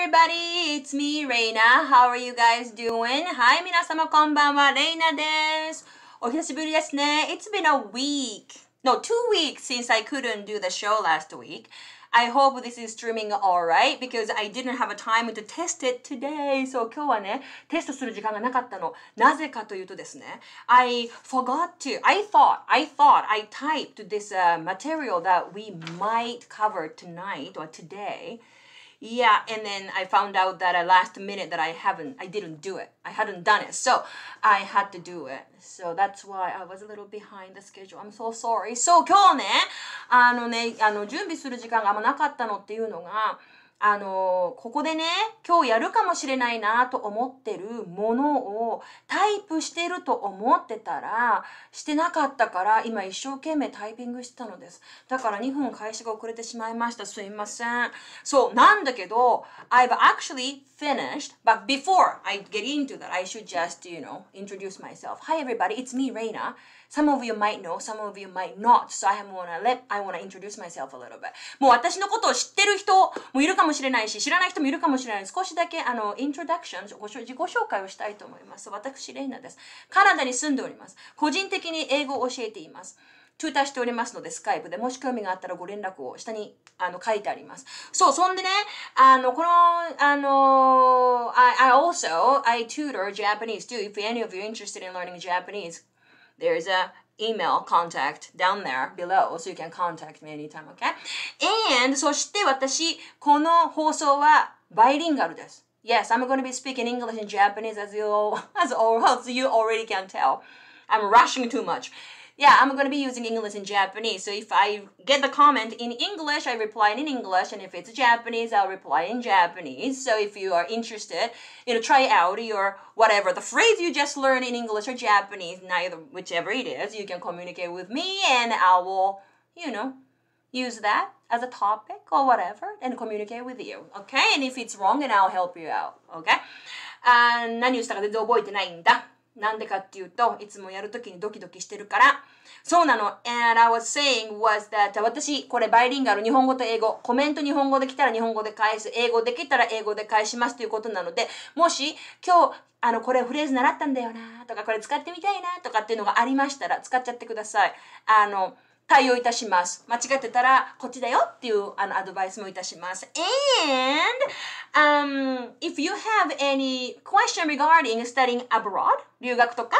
everybody! It's me, Reina. How are you guys doing? Hi, 皆様こんばんは、レイナです。お久しぶりですね。It's been a week, no, two weeks since I couldn't do the show last week. I hope this is streaming alright because I didn't have a time to test it today. So 今日はね、テストする時間がなかったの。なぜかというとですね、I forgot to, I thought, I thought, I typed this、uh, material that we might cover tonight or today yeah and then i found out that at last minute that i haven't i didn't do it i hadn't done it so i had to do it so that's why i was a little behind the schedule i'm so sorry so 今日ねあのねあの準備する時間があんまなかったのっていうのがあのここでね今日やるかもしれないなと思ってるものをタイプしてると思ってたらしてなかったから今一生懸命タイピングしてたのですだから2分開始が遅れてしまいましたすいませんそうなんだけど I've actually finished but before I get into that I should just you know introduce myself Hi everybody it's me Reina Some of you might know, some of you might not. So I wanna let, I wanna introduce myself a little bit. もう私のことを知ってる人もいるかもしれないし、知らない人もいるかもしれない。少しだけあの、introduction、自己紹介をしたいと思います。私、レイナです。カナダに住んでおります。個人的に英語を教えています。チュータしておりますので、スカイプで、もし興味があったらご連絡を下にあの書いてあります。そう、そんでね、あの、この、あの、I, I also, I tutor Japanese too. If any of you are interested in learning Japanese, there's a email contact down there below so you can contact me anytime, okay? And Yes, i I'm going to be speaking English and Japanese as you, as, as you already can tell. I'm rushing too much yeah, I'm going to be using English and Japanese. So if I get the comment in English, I reply in English, and if it's Japanese, I'll reply in Japanese. So if you are interested, you know, try out your whatever the phrase you just learned in English or Japanese, neither whichever it is, you can communicate with me, and I will, you know, use that as a topic or whatever, and communicate with you. Okay, and if it's wrong, and I'll help you out. Okay, and 何をしたか全然覚えてないんだ。なんでかっていうと、いつもやるときにドキドキしてるから。そうなの。And I was saying was that 私、これバイリンガル、日本語と英語。コメント日本語できたら日本語で返す。英語できたら英語で返しますということなので、もし今日、あの、これフレーズ習ったんだよなとか、これ使ってみたいなとかっていうのがありましたら、使っちゃってください。あの、対応いたします。間違ってたら、こっちだよっていうあのアドバイスもいたします。And、um, if you have any question regarding studying abroad, 留学とか、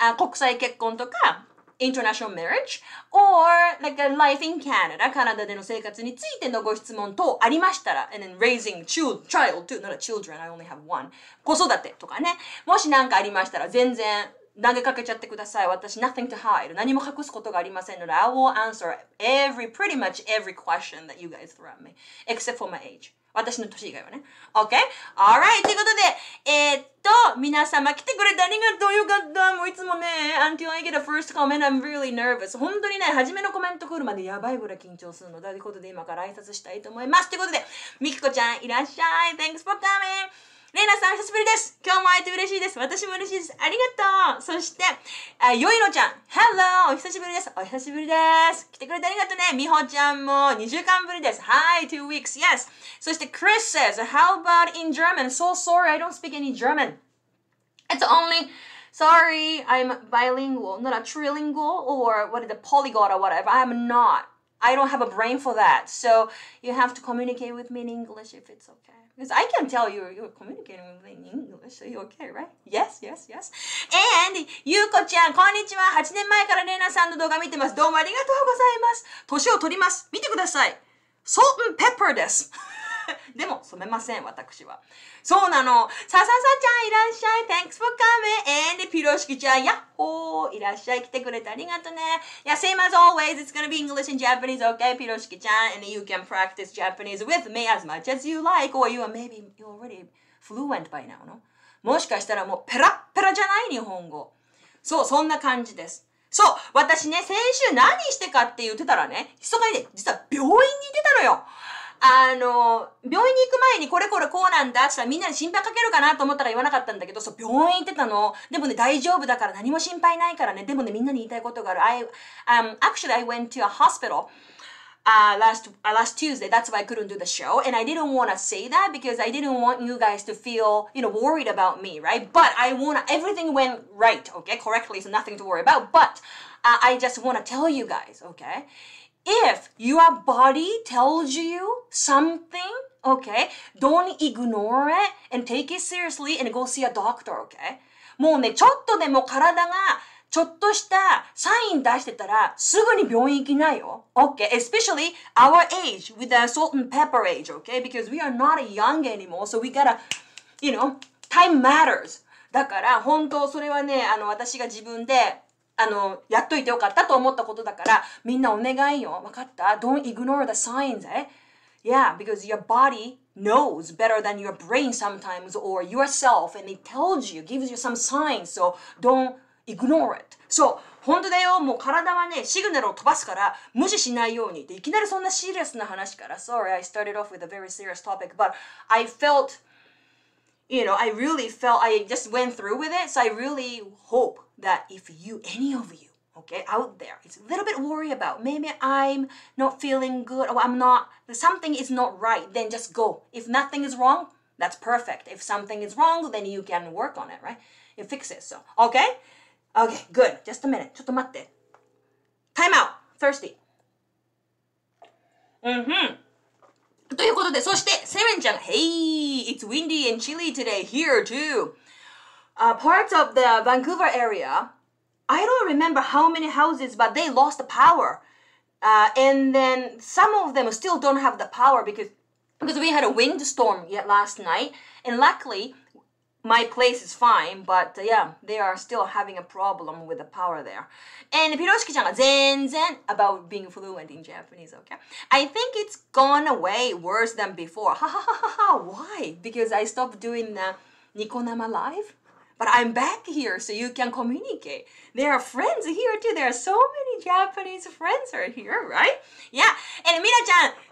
uh, 国際結婚とか、international marriage or like a life in Canada カナダでの生活についてのご質問等ありましたら and then raising child, child to o not a children I only have one 子育てとかねもしなんかありましたら全然投げかけちゃってください。私、nothing to hide. 何も隠すことがありませんので、I will answer every, pretty much every question that you guys throw at me. Except for my age. 私の年以外はね。OK?Alright! ということで、えー、っと、皆様来てくれてありがとう。よかった。もういつもね、until I get a first comment, I'm really nervous. 本当にね、初めのコメント来るまでやばいぐらい緊張するので、ということで今から挨拶したいと思います。ということで、みきこちゃんいらっしゃい。Thanks for coming! レイナさん、久しぶりです。今日も会えて嬉しいです。私も嬉しいです。ありがとう。そして、あよいのちゃん、Hello! お久しぶりです。お久しぶりです。来てくれてありがとうね。みほちゃんも2週間ぶりです。Hi, two weeks, yes. そして、Chris says, How about in German? So sorry, I don't speak any German. It's only Sorry, I'm bilingual, not a trilingual or what is the polyglot or whatever. I'm not. I don't have a brain for that. So you have to communicate with me in English if it's okay. Because I can tell you, you're communicating with me in English, so y o u okay, right? Yes, yes, yes. And, ゆうこちゃん、こんにちは。8年前からレナさんの動画見てます。どうもありがとうございます。年を取ります。見てください。salt and pepper です。でも染めません、私は。そうなの。さささちゃんいらっしゃい。Thanks for coming. And ピロシキちゃん、やっほー。いらっしゃい。来てくれてありがとうね。Yeah, same as always. It's gonna be English and Japanese, okay? ピロシキちゃん。And you can practice Japanese with me as much as you like. Or you are maybe you're already fluent by now, no? もしかしたらもうペラッペラじゃない日本語。そう、そんな感じです。そう、私ね、先週何してかって言ってたらね、そかにね、実は病院に出たのよ。あの、病院に行く前にこれこれこうなんだってたらみんなに心配かけるかなと思ったら言わなかったんだけど、そう、病院行ってたの。でもね、大丈夫だから何も心配ないからね。でもね、みんなに言いたいことがある。I, um, actually, I went to a hospital. Uh, last uh, last Tuesday. That's why I couldn't do the show, and I didn't want to say that because I didn't want you guys to feel you know worried about me, right? But I w a n a everything went right, okay, correctly, so nothing to worry about. But uh, I just want to tell you guys, okay. If your body tells you something, okay, don't ignore it and take it seriously and go see a doctor, okay? もうね、ちょっとでも体がちょっとしたサイン出してたらすぐに病院行きなよ。o k especially our age with the salt and pepper age, o k Because we are not young anymore, so we gotta, you know, time matters. だから本当それはね、あの私が自分であの、やっといてよかったと思ったことだから、みんなお願いよ。わかった ?Don't ignore the signs, eh? Yeah, because your body knows better than your brain sometimes or yourself and it tells you, gives you some signs, so don't ignore it. そう、本当だよ、もう体はね、シグナルを飛ばすから、無視しないようにって、いきなりそんなシリアスな話から、Sorry, I started off with a very serious topic, but I felt you know, I really felt I just went through with it. So I really hope that if you, any of you, okay, out there, it's a little bit worry about maybe I'm not feeling good or I'm not, something is not right, then just go. If nothing is wrong, that's perfect. If something is wrong, then you can work on it, right? You fix it. So, okay? Okay, good. Just a minute. Time out. Thirsty. Mm-hmm. ということで、そして、セレンちゃん、Hey, it's windy and chilly today here too. parts of the Vancouver area, I don't remember how many houses, but they lost the power. Uh, and then some of them still don't have the power because because we had a windstorm yet last night. And luckily, my place is fine, but uh, yeah, they are still having a problem with the power there. And Piroshiki-chan zen zen about being fluent in Japanese, okay? I think it's gone away worse than before. Ha ha ha ha ha, why? Because I stopped doing the uh, Nikonama live? but I'm back here so you can communicate. There are friends here too. There are so many Japanese friends are here, right? Yeah. And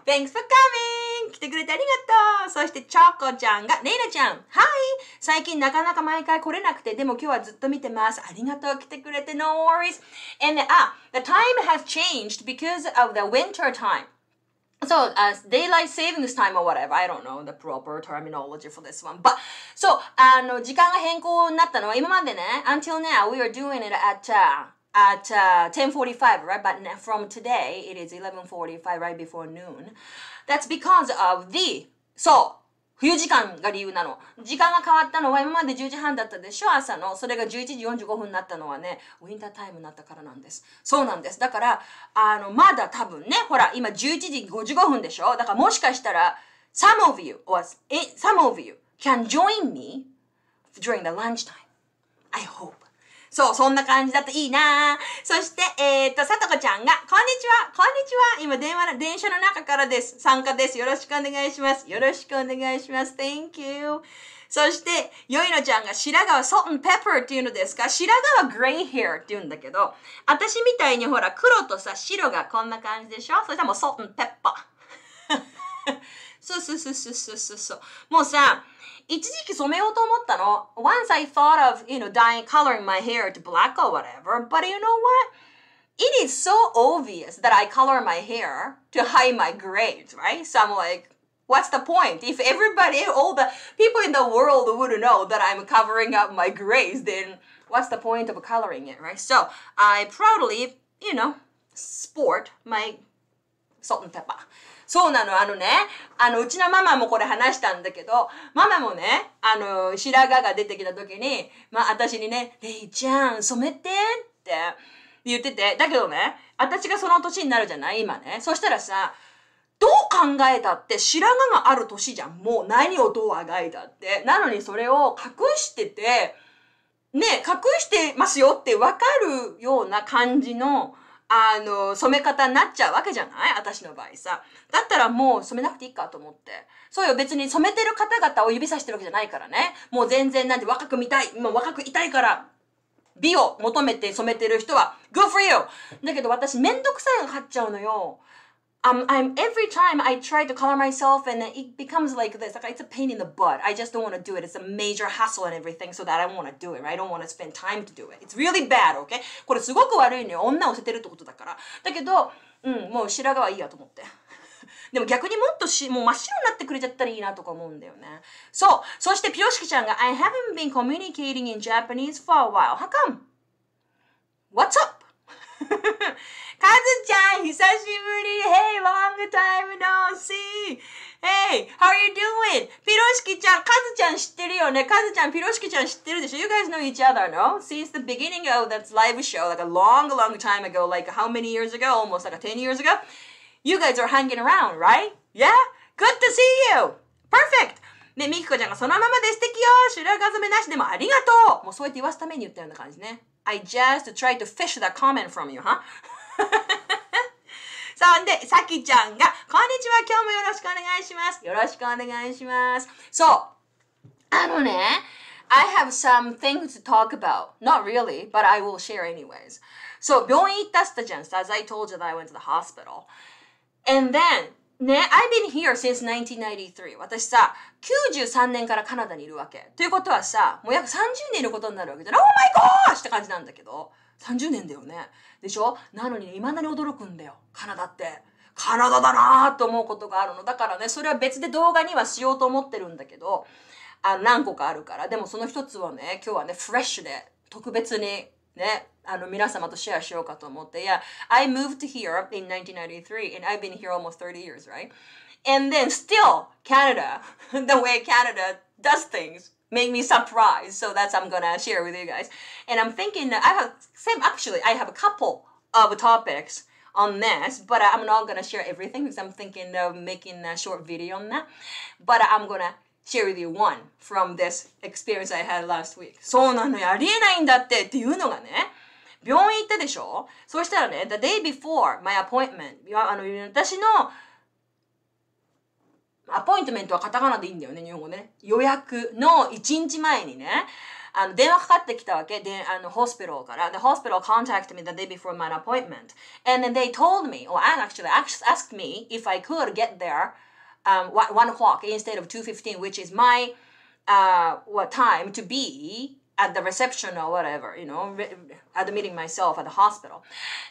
thanks for coming! 来てくれてありがとうそして、チョコちゃんが、レイナちゃん !Hi! 最近なかなか毎回来れなくて、でも今日はずっと見てます。ありがとう来てくれて、No worries! And, ah, the time has changed because of the winter time so as uh, daylight savings time or whatever I don't know the proper terminology for this one but so uh, あの時間が変更になったのは今までね until now we are doing it at、uh, at uh, 10:45 uh, right but from today it is 11:45 right before noon that's because of the so 冬時間が理由なの。時間が変わったのは今まで10時半だったでしょ朝の。それが11時45分になったのはね、ウィンタータイムになったからなんです。そうなんです。だから、あの、まだ多分ね、ほら、今11時55分でしょだからもしかしたら、some of you, or some of you can join me during the lunchtime. I hope. そう、そんな感じだといいなそして、えー、っと、さとこちゃんが、こんにちはこんにちは今電話、電車の中からです。参加です。よろしくお願いします。よろしくお願いします。Thank you. そして、よいのちゃんが白髪は salt and pepper っていうのですか白髪は gray hair って言うんだけど、私みたいにほら、黒とさ、白がこんな感じでしょそしたらもう salt and pepper。そうそうそうそうそうそう。もうさ、一時期染めようと思ったの。Once I thought of, you know, dyeing, coloring my hair to black or whatever, but you know what? It is so obvious that I color my hair to hide my grades, right? So I'm like, what's the point? If everybody, all the people in the world would know that I'm covering up my grades, then what's the point of coloring it, right? So I proudly, you know, sport my そう、たば。そうなの、あのね、あの、うちのママもこれ話したんだけど、ママもね、あの、白髪が出てきた時に、まあ、私にね、レイちゃん、染めてって言ってて、だけどね、私がその年になるじゃない今ね。そしたらさ、どう考えたって白髪がある年じゃん。もう何をどうあがいたって。なのにそれを隠してて、ね、隠してますよってわかるような感じの、あの、染め方になっちゃうわけじゃない私の場合さ。だったらもう染めなくていいかと思って。そうよ、別に染めてる方々を指さしてるわけじゃないからね。もう全然なんで若く見たい。もう若くいたいから。美を求めて染めてる人は、good for you! だけど私めんどくさいの買っちゃうのよ。i m I'm every time I try to color myself and it becomes like this. Like it's a pain in the butt. I just don't want to do it. It's a major hassle and everything so that I want to do it. Right? I don't want to spend time to do it. It's really bad. Okay? これすごく悪いのよ。女を捨ててるってことだから。だけど、うん、もう白髪はいいやと思って。でも逆にもっとし、もう真っ白になってくれちゃったらいいなとか思うんだよね。そう。そしてピヨシキちゃんが I haven't been communicating in Japanese for a while. How come? What's up? ちゃん、久しぶり !Hey, long time no see!Hey, how are you doing? ピロシキちゃん、カズちゃん知ってるよねカズちゃん、ピロシキちゃん知ってるでしょ ?You guys know each other, no? Since the beginning of that live show, like a long, long time ago, like how many years ago? Almost like 10 years ago? You guys are hanging around, right? Yeah? Good to see you! Perfect! で、みきこちゃんがそのままで素敵よ白髪染めなしでもありがとうもうそうやって言わすために言ったような感じね。I just try to fish that comment from you, huh? さあ、んで、さきちゃんが、こんにちは、今日もよろしくお願いします。よろしくお願いします。そう。あのね、I have some things to talk about. Not really, but I will share anyways. So, 病院行ったっつったじゃん。As I told you that I went to the hospital. And then, ね、I've been here since 1993. 私さ、93年からカナダにいるわけ。ということはさ、もう約30年いることになるわけじゃん。Oh my gosh! って感じなんだけど。30年だよね。でしょなのにね、未だに驚くんだよ。カナダって。カナダだなーと思うことがあるの。だからね、それは別で動画にはしようと思ってるんだけど、あ何個かあるから。でもその一つはね、今日はね、フレッシュで特別にね、あの皆様とシェアしようかと思って。Yeah, I moved to in 1993 and I've been here almost 30 years, right? And then still, Canada, the way Canada does things, make me surprised. So that's I'm gonna share with you guys. And I'm thinking, I have, same, actually, I have a couple of topics on this, but I'm not gonna share everything because I'm thinking of making a short video on that. But I'm gonna c h e e r i y o n from this experience I had last week. そうなのよ、ありえないんだってっていうのがね、病院行ったでしょそしたらね、the day before my appointment, あの私のアポイントメントはカタカナでいいんだよね、日本語ね。予約の1日前にね、あの電話かかってきたわけ、であのホスピロルから。The hospital contacted me the day before my appointment. And then they told me, or actually asked me if I could get there um, one o'clock instead of 2.15, which is my uh, what time to be at the reception or whatever, you know, admitting myself at the hospital.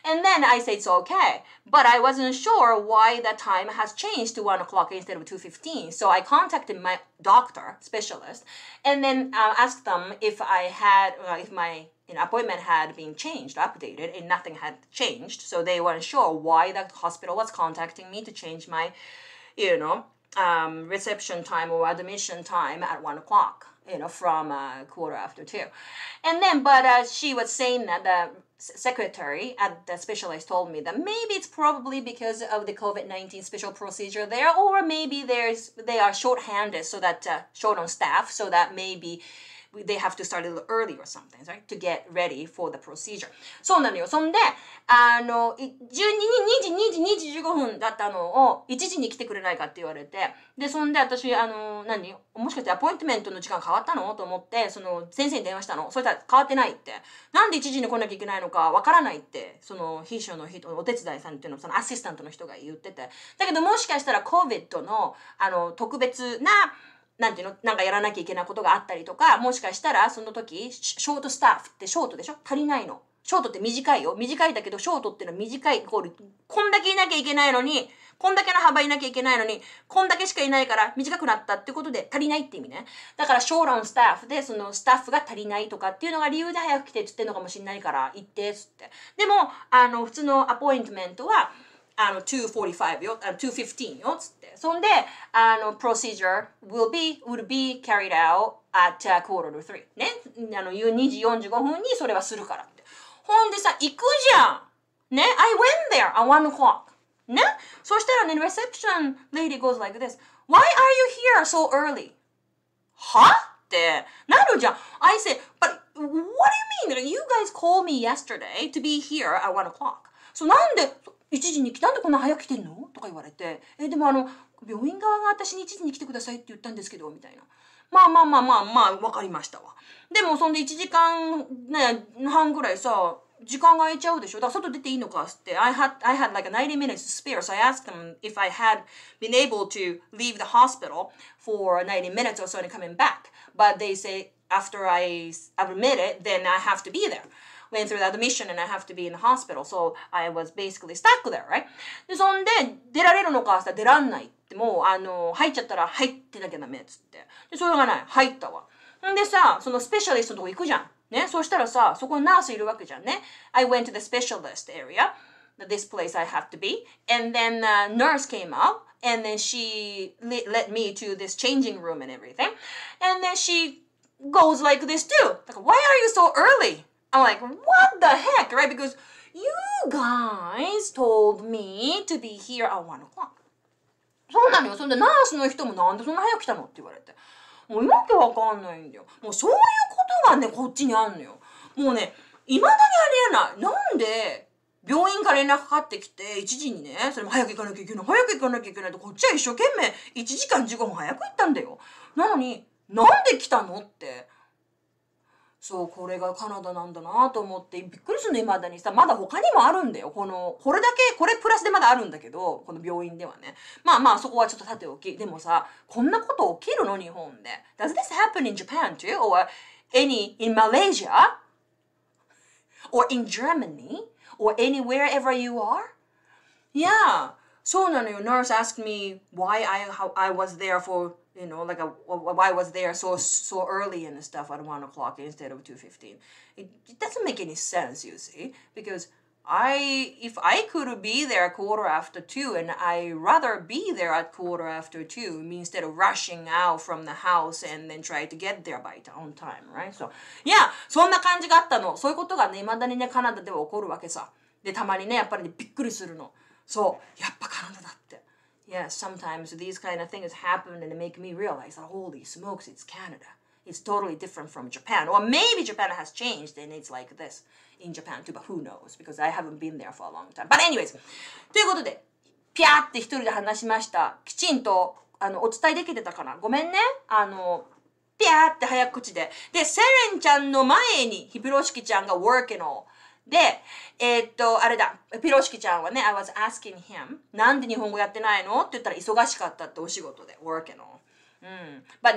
And then I said, it's okay. But I wasn't sure why the time has changed to 1 o'clock instead of 2.15. So I contacted my doctor, specialist, and then uh, asked them if I had, uh, if my you know, appointment had been changed, updated, and nothing had changed. So they weren't sure why the hospital was contacting me to change my you know, um, reception time or admission time at one o'clock, you know, from uh, quarter after two. And then, but uh, she was saying that the secretary at the specialist told me that maybe it's probably because of the COVID-19 special procedure there, or maybe there's they are short-handed so that uh, short on staff, so that maybe they have to start a little early or something, right? To get ready for the procedure. そうなのよ。そんで、あの、12時、2時、2時、2時15分だったのを、1時に来てくれないかって言われて、で、そんで私、あの、何もしかしてアポイントメントの時間変わったのと思って、その、先生に電話したの。そしたら変わってないって。なんで1時に来なきゃいけないのかわからないって、その、秘書の人、お手伝いさんっていうの、そのアシスタントの人が言ってて。だけどもしかしたら COVID の、あの、特別な、なんていうのなんかやらなきゃいけないことがあったりとか、もしかしたらその時、ショートスタッフってショートでしょ足りないの。ショートって短いよ。短いだけど、ショートってのは短いイコール、こんだけいなきゃいけないのに、こんだけの幅いなきゃいけないのに、こんだけしかいないから短くなったってことで足りないって意味ね。だから、ショーランスタッフで、そのスタッフが足りないとかっていうのが理由で早く来てって言ってんのかもしんないから、行って、つって。でも、あの、普通のアポイントメントは、あの245よ、あの215よっつって。そんで、あの、procedure will be, will be carried out at quarter uh, to three. ね。あの、2時45分にそれはするからって。ほんでさ、行くじゃんね。I went there at one o'clock. ね。そしたらね、reception lady goes like this. Why are you here so early? はってなるじゃん。I said, but what do you mean? You guys called me yesterday to be here at one o'clock. そうなんで、1時に来たんでこんな早く来てんの?」とか言われて「えでもあの病院側が私に1時に来てくださいって言ったんですけど」みたいな。まあまあまあまあまあ分かりましたわ。でもそんで1時間、ね、半ぐらいさ時間が空いちゃうでしょ。だから外出ていいのかって。I had, I had like 90 minutes spare, so I asked them if I had been able to leave the hospital for 90 minutes or so and coming back. But they say after I admit it, then I have to be there. went through the admission and I have to be in the hospital. So I was basically stuck there, right? で、そんで、出られるのかって言ったら出らんないって、もう、あの、入っちゃったら入ってなきゃダメっつって。で、それがない。入ったわ。んでさ、そのスペシャリストのとこ行くじゃん。ね、そしたらさ、そこにナースいるわけじゃんね。I went to the specialist area, this place I have to be, and then、uh, nurse came up, and then she led me to this changing room and everything, and then she goes like this too. Like, why are you so early? I'm like, what the heck, right? Because you guys told me to be here at 1 o'clock. そうなのよ。それでナースの人もなんでそんな早く来たのって言われて。もうわけわかんないんだよ。もうそういうことがね、こっちにあんのよ。もうね、未だにありえない。なんで、病院から連絡かかってきて、1時にね、それも早く行かなきゃいけない、早く行かなきゃいけないと、こっちは一生懸命1時間15分早く行ったんだよ。なのに、なんで来たのって。そうこれがカナダなんだなと思ってびっくりするの今だにさまだ他にもあるんだよこのこれだけこれプラスでまだあるんだけどこの病院ではねまあまあそこはちょっとさておきでもさこんなこと起きるの日本で Does this happen in Japan too? Or any in Malaysia? Or in Germany? Or anywhere ever you are? Yeah そうなのよ Nurse asked me why I, how I was there for you know like a, why was there so so early and stuff at one o'clock instead of two f it, f e e n it, doesn't make any sense you see because i if i could be there a quarter after two and i rather be there at quarter after two instead of rushing out from the house and then try to get there by on time right so yeah そんな感じがあったのそういうことがねまだにねカナダでは起こるわけさでたまにねやっぱり、ね、びっくりするのそうやっぱカナダだって yeah, sometimes these kind of things happen and they make me realize that holy smokes, it's Canada. It's totally different from Japan. Or maybe Japan has changed and it's like this in Japan too, but who knows? Because I haven't been there for a long time. But anyways, ということで、ピャーって一人で話しました。きちんと、あの、お伝えできてたかなごめんね。あの、ピャーって早口で。で、セレンちゃんの前に、ヒブロシキちゃんが working all で、えー、っと、あれだ、ピロシキちゃんはね、I was asking him, なんで日本語やってないのって言ったら忙しかったってお仕事で、work and all.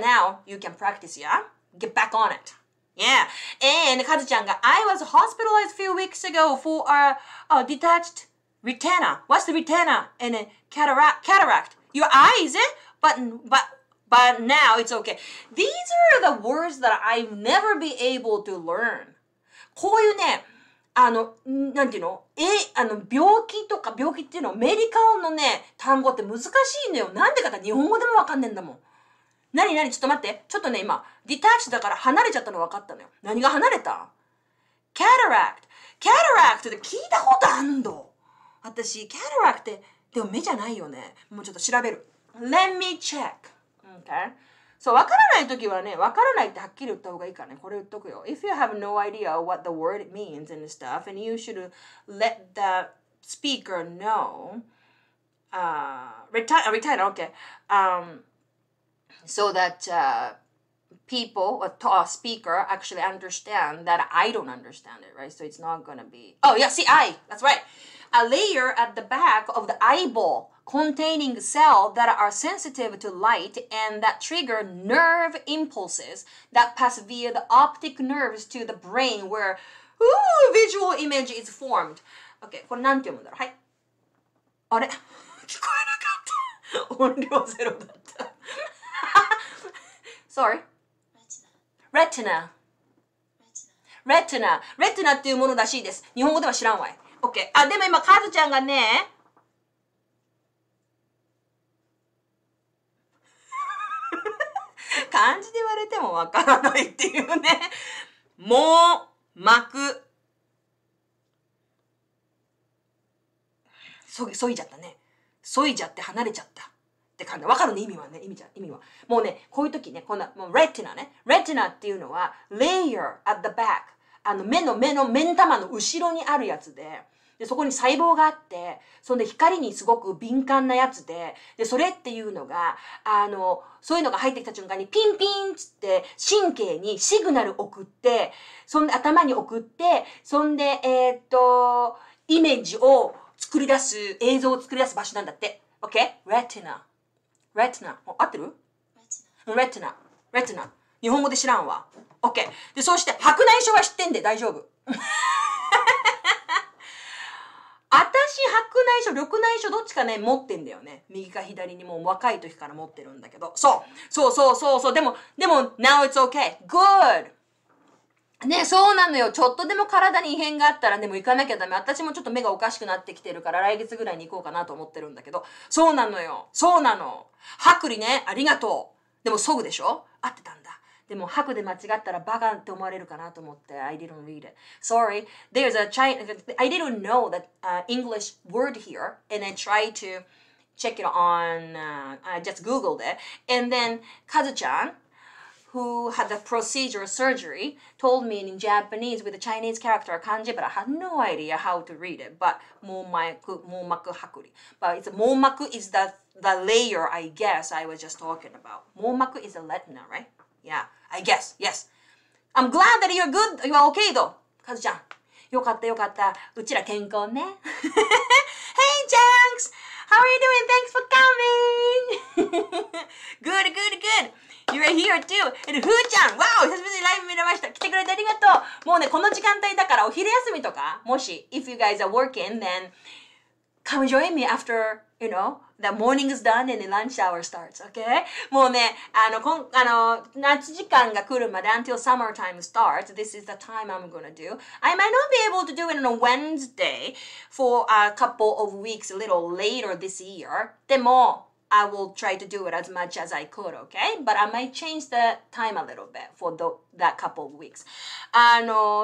now, you can practice, yeah? Get back on it. Yeah. And カズちゃんが I was hospitalized a few weeks ago for a, a detached retina. What's the retina? And a cataract. cataract. Your eyes, eh? But, but, but now it's okay. These are the words that I've never been able to learn. こういうね、あの、なんていうのえ、あの、病気とか病気っていうのはアメリカ音のね、単語って難しいのよ。なんでかって日本語でもわかんねえんだもん。なになにちょっと待って。ちょっとね、今、ディタッチだから離れちゃったの分かったのよ。何が離れたキャタラクト。キャタラクトって聞いたことあんの。私、キャタラクトって、でも目じゃないよね。もうちょっと調べる。Let me check.Okay? そう、わからないときはね、わからないってはっきり言った方がいいからね。これ言っとくよ。If you have no idea what the word means and stuff, and you should let the speaker know, uh, retire, uh, retire, okay, um, so that uh, people, a speaker, actually understand that I don't understand it, right? So it's not gonna be, oh, yeah, see, I, that's right a layer at the back of the eyeball containing cells that are sensitive to light and that trigger nerve impulses that pass via the optic nerves to the brain where ooh, visual image is formed. Okay, これなんて読むんだろうはい。あれ聞こえなかった音量ゼロだった Sorry. Retina. Retina. Retina. Retina っていうものらしいです。日本語では知らんわい。ケーあ、でも今、カズちゃんがね、漢字で言われてもわからないっていうね。もう、膜。そぎ、そいじゃったね。そいじゃって離れちゃった。って感じ。わかるね、意味はね。意味じゃ、意味は。もうね、こういう時ね、こんな、もうレティナね。レティナっていうのは、layer at the back。あの目の目の目ん玉の後ろにあるやつで、で、そこに細胞があって、そんで光にすごく敏感なやつで、で、それっていうのが、あの、そういうのが入ってきた瞬間にピンピンっつって神経にシグナル送って、そんで頭に送って、そんで、えー、っと、イメージを作り出す、映像を作り出す場所なんだって。OK?Retina。Retina。合ってる ?Retina。Retina。日本語で知らんわ。OK。で、そして白内障は知ってんで大丈夫。私、白内障、緑内障、どっちかね、持ってんだよね。右か左にもう若い時から持ってるんだけど。そう。そうそうそうそう。でも、でも、now it's okay. Good! ね、そうなのよ。ちょっとでも体に異変があったらね、もう行かなきゃダメ。私もちょっと目がおかしくなってきてるから、来月ぐらいに行こうかなと思ってるんだけど。そうなのよ。そうなの。剥離ね、ありがとう。でも、そぐでしょ合ってたんだ。でも、箱で間違ったらバカって思われるかなと思って、I didn't read it. Sorry, there's a Chinese, I didn't know that、uh, English word here, and I tried to check it on, uh, I just Googled it. And then, Kazu-chan, who had the procedure surgery told me in Japanese with a Chinese character kanji, but I had no idea how to read it. But momaku, momaku hakuri. But it's momaku is the the layer, I guess. I was just talking about momaku is a retina, right? Yeah, I guess, yes. I'm glad that you're good, you're okay though. カズちゃん。よかったよかった。うちら健康ね。hey, Janks! How are you doing? Thanks for coming! good, good, good! You're here too! And ふーちゃん !Wow! 久しぶりにライブ見れました来てくれてありがとうもうね、この時間帯だからお昼休みとか、もし、if you guys are working, then come join me after you know the morning is done and the lunch hour starts okay もうねあのこんあの夏時間が来るまで until summertime starts this is the time I'm gonna do I might not be able to do it on a Wednesday for a couple of weeks a little later this year demo I will try to do it as much as I could, okay? But I might change the time a little bit for the, that couple of weeks.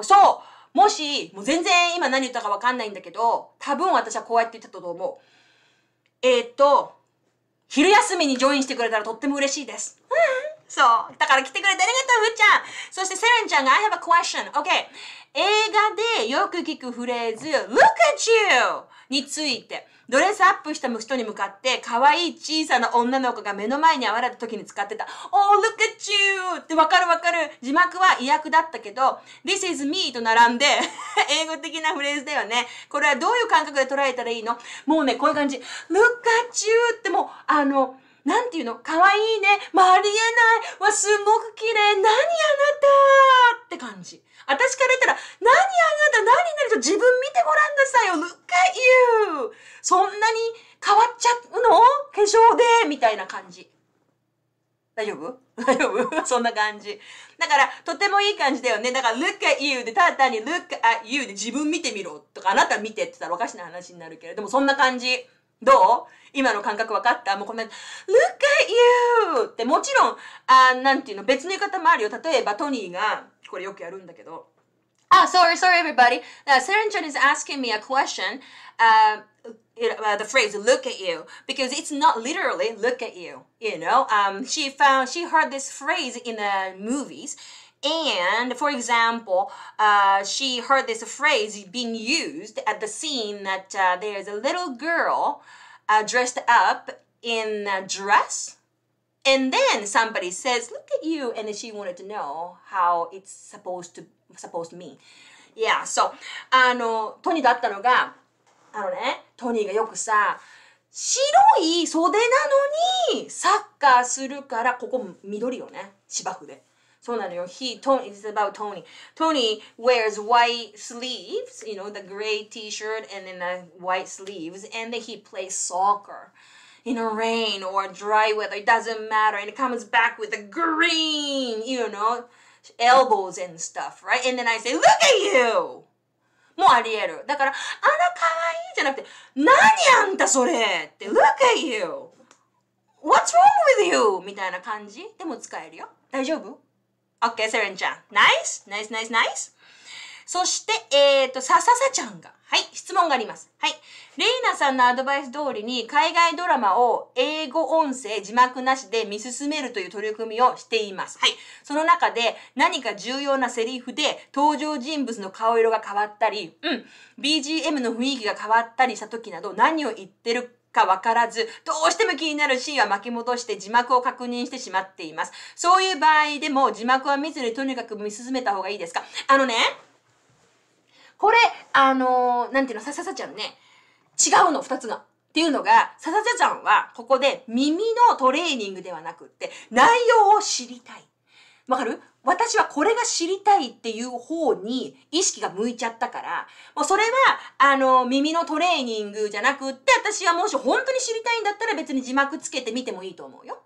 so. もし、もう全然今何言ったかわかんないんだけど、多分私はこうやって言ったと思う。えー、っと、昼休みにジョインしてくれたらとっても嬉しいです。そう。だから来てくれてありがとう、ふっちゃん。そしてセレンちゃんが I have a question.Okay. 映画でよく聞くフレーズ Look at you! について、ドレスアップした人に向かって、可愛い小さな女の子が目の前に現れた時に使ってた、Oh, look at you! ってわかるわかる。字幕は意訳だったけど、This is me と並んで 英語的なフレーズだよね。これはどういう感覚で捉えたらいいのもうね、こういう感じ。Look at you! ってもう、あの、なんていうのかわいね。まあ、ありえない。わ、すごく綺麗。何あなたって感じ。私から言ったら、何あなた何ると自分見てごらんなさいよ。Look at you! そんなに変わっちゃうの化粧でみたいな感じ。大丈夫大丈夫 そんな感じ。だから、とてもいい感じだよね。だから、look at you で、ただ単に look at you で自分見てみろとか、あなた見てって言ったらおかしな話になるけれども、そんな感じ。どう今の感覚分かったもうこんな、look at you! ってもちろん、あなんていうの、別の言い方もあるよ。例えばトニーが、これよくやるんだけど、Ah, sorry, sorry, everybody. Uh, Serenjan is asking me a question. Uh, it, uh, the phrase "look at you" because it's not literally "look at you." You know, um, she found she heard this phrase in the movies, and for example, uh, she heard this phrase being used at the scene that uh, there's a little girl. uh, dressed up in a dress. And then somebody says, "Look at you," and she wanted to know how it's supposed to supposed to mean. Yeah, so あのトニーだったのがあのねトニーがよくさ白い袖なのにサッカーするからここ緑よね芝生でそうなのよ。He, Tony, it's about Tony. Tony wears white sleeves, you know, the gray t-shirt and then the white sleeves, and then he plays soccer. In a rain or dry weather, it doesn't matter. And it comes back with a green, you know, elbows and stuff, right? And then I say, look at you! もあり得る。だから、あら、かわいいじゃなくて、何あんたそれって、look at you!What's wrong with you? みたいな感じでも使えるよ。大丈夫 OK、セレンちゃん。ナイスナイスナイスナイスそして、えっ、ー、と、さささちゃんが。はい、質問があります。はい。レイナさんのアドバイス通りに、海外ドラマを英語音声、字幕なしで見進めるという取り組みをしています。はい。その中で、何か重要なセリフで、登場人物の顔色が変わったり、うん、BGM の雰囲気が変わったりした時など、何を言ってるかわからず、どうしても気になるシーンは巻き戻して字幕を確認してしまっています。そういう場合でも字幕は見ずにとにかく見進めた方がいいですかあのね、これ、あのー、なんていうの、さささちゃんね、違うの、二つが。っていうのが、さささちゃんは、ここで耳のトレーニングではなくって、内容を知りたい。わかる私はこれが知りたいっていう方に意識が向いちゃったから、もうそれは、あの、耳のトレーニングじゃなくって、私はもし本当に知りたいんだったら別に字幕つけてみてもいいと思うよ。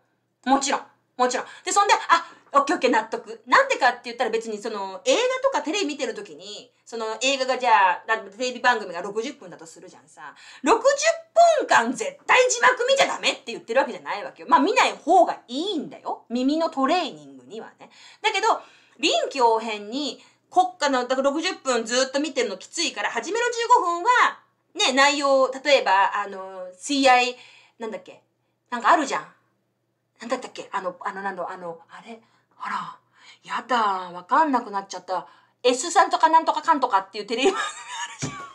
もちろん。もちろん。で、そんで、あ、オッケーオッケー納得。なんでかって言ったら別にその映画とかテレビ見てる時に、その映画がじゃあ、テレビ番組が60分だとするじゃんさ。60分間絶対字幕見ちゃダメって言ってるわけじゃないわけよ。まあ見ない方がいいんだよ。耳のトレーニング。にはね。だけど、臨機応変に国家の、だから60分ずっと見てるのきついから、初めの15分は、ね、内容、例えば、あの、CI、なんだっけ、なんかあるじゃん。なんだったっけ、あの、あの、なんだ、あの、あれ、あら、やだ、わかんなくなっちゃった。S さんとかなんとかかんとかっていうテレビ番組あるじゃん。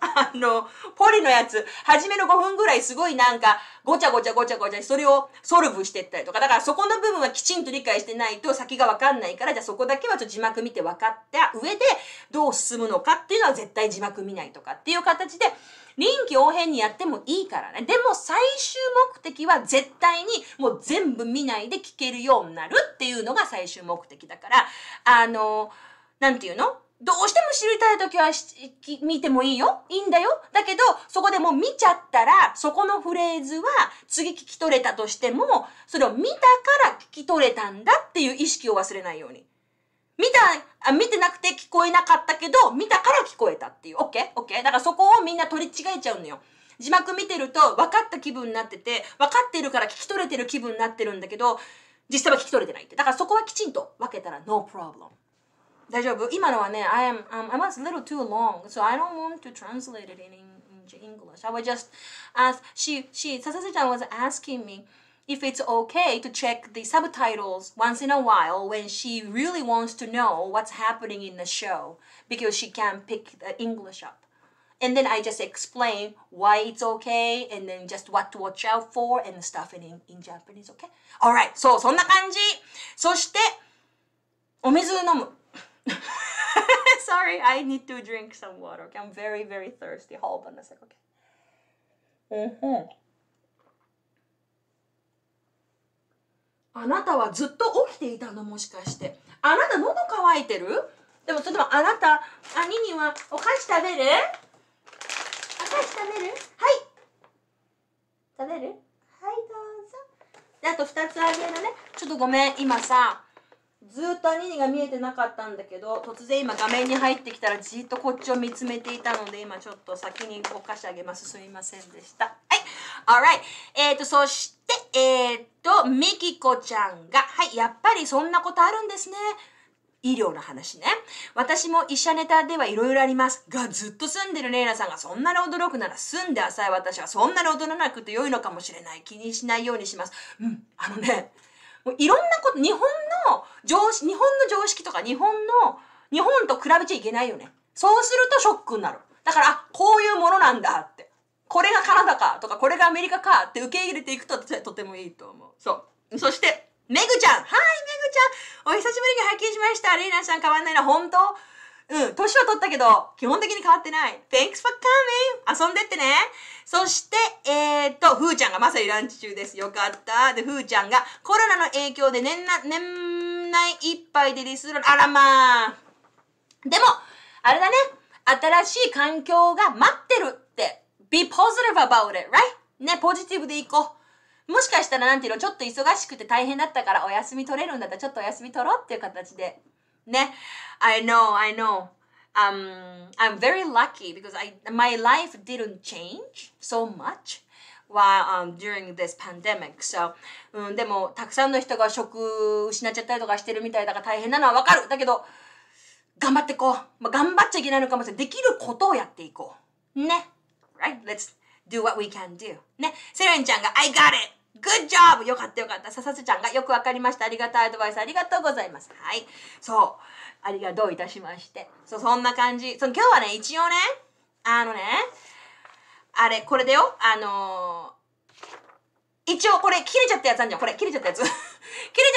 あの、ポリのやつ、初めの5分ぐらいすごいなんか、ごちゃごちゃごちゃごちゃ、それをソルブしてったりとか、だからそこの部分はきちんと理解してないと先がわかんないから、じゃあそこだけはちょっと字幕見て分かった上で、どう進むのかっていうのは絶対字幕見ないとかっていう形で、臨機応変にやってもいいからね。でも最終目的は絶対にもう全部見ないで聞けるようになるっていうのが最終目的だから、あの、なんていうのどうしても知りたい時はき見てもいいよ。いいんだよ。だけど、そこでもう見ちゃったら、そこのフレーズは次聞き取れたとしても、それを見たから聞き取れたんだっていう意識を忘れないように。見た、あ見てなくて聞こえなかったけど、見たから聞こえたっていう。オッケーオッケーだからそこをみんな取り違えちゃうのよ。字幕見てると分かった気分になってて、分かってるから聞き取れてる気分になってるんだけど、実際は聞き取れてないって。だからそこはきちんと分けたら no problem。I am, um, I was a little too long, so I don't want to translate it in, in English. I would just ask, she, she, Sasase-chan was asking me if it's okay to check the subtitles once in a while when she really wants to know what's happening in the show because she can't pick the English up. And then I just explain why it's okay and then just what to watch out for and stuff in, in Japanese, okay? Alright, so そんな感じそして、お水飲む。Sorry, I need to drink some water. Okay? I'm very, very thirsty. Hold on a sec, okay? あなたはずっと起きていたのもしかして。あなた喉乾いてるでも、例えばあなた、兄にはお菓子食べるお菓子食べるはい食べるはい、どうぞ。で、あと2つあげるね。ちょっとごめん、今さ、ずっと兄にが見えてなかったんだけど突然今画面に入ってきたらじっとこっちを見つめていたので今ちょっと先にお菓子あげますすみませんでしたはい alright えっ、ー、とそしてえっ、ー、とミキコちゃんがはいやっぱりそんなことあるんですね医療の話ね。私も医者ネタではいろいろありますが、ずっと住んでるレイナさんがそんなに驚くなら住んで浅い私はそんなに驚なくて良いのかもしれない。気にしないようにします。うん、あのね、もういろんなこと、日本の常識日本の常識とか日本の日本と比べちゃいけないよねそうするとショックになるだからあこういうものなんだってこれがカナダかとかこれがアメリカかって受け入れていくととてもいいと思うそうそしてめぐちゃんはいめぐちゃんお久しぶりに拝見しましたレイナさん変わんないな本当うん、年を取ったけど、基本的に変わってない。Thanks for coming! 遊んでってね。そして、えー、っと、ふーちゃんがまさにランチ中です。よかった。で、ふーちゃんがコロナの影響で年な、年内いっぱいでリスロあらまあ。でも、あれだね。新しい環境が待ってるって。be positive about it, right? ね、ポジティブでいこう。もしかしたらなんていうの、ちょっと忙しくて大変だったからお休み取れるんだったらちょっとお休み取ろうっていう形でね I know I know um, I'm very lucky because I my life didn't change so much while um, during this pandemic. So, うん、でもたくさんの人が職失っちゃったりとかしてるみたいだから大変なのはわかる。だけど頑張ってこう。まあ、頑張っちゃいけないのかもしれない。できることをやっていこう。ね。Right? Let's do what we can do. ね。セレンちゃんが I got it! Good job! よかったよかった。ささつちゃんがよくわかりました。ありがたいアドバイスありがとうございます。はい。そう。ありがとういたしまして。そう、そんな感じ。その今日はね、一応ね、あのね、あれ、これだよ。あのー、一応これ切れちゃったやつあるじゃん。これ切れちゃったやつ。切れち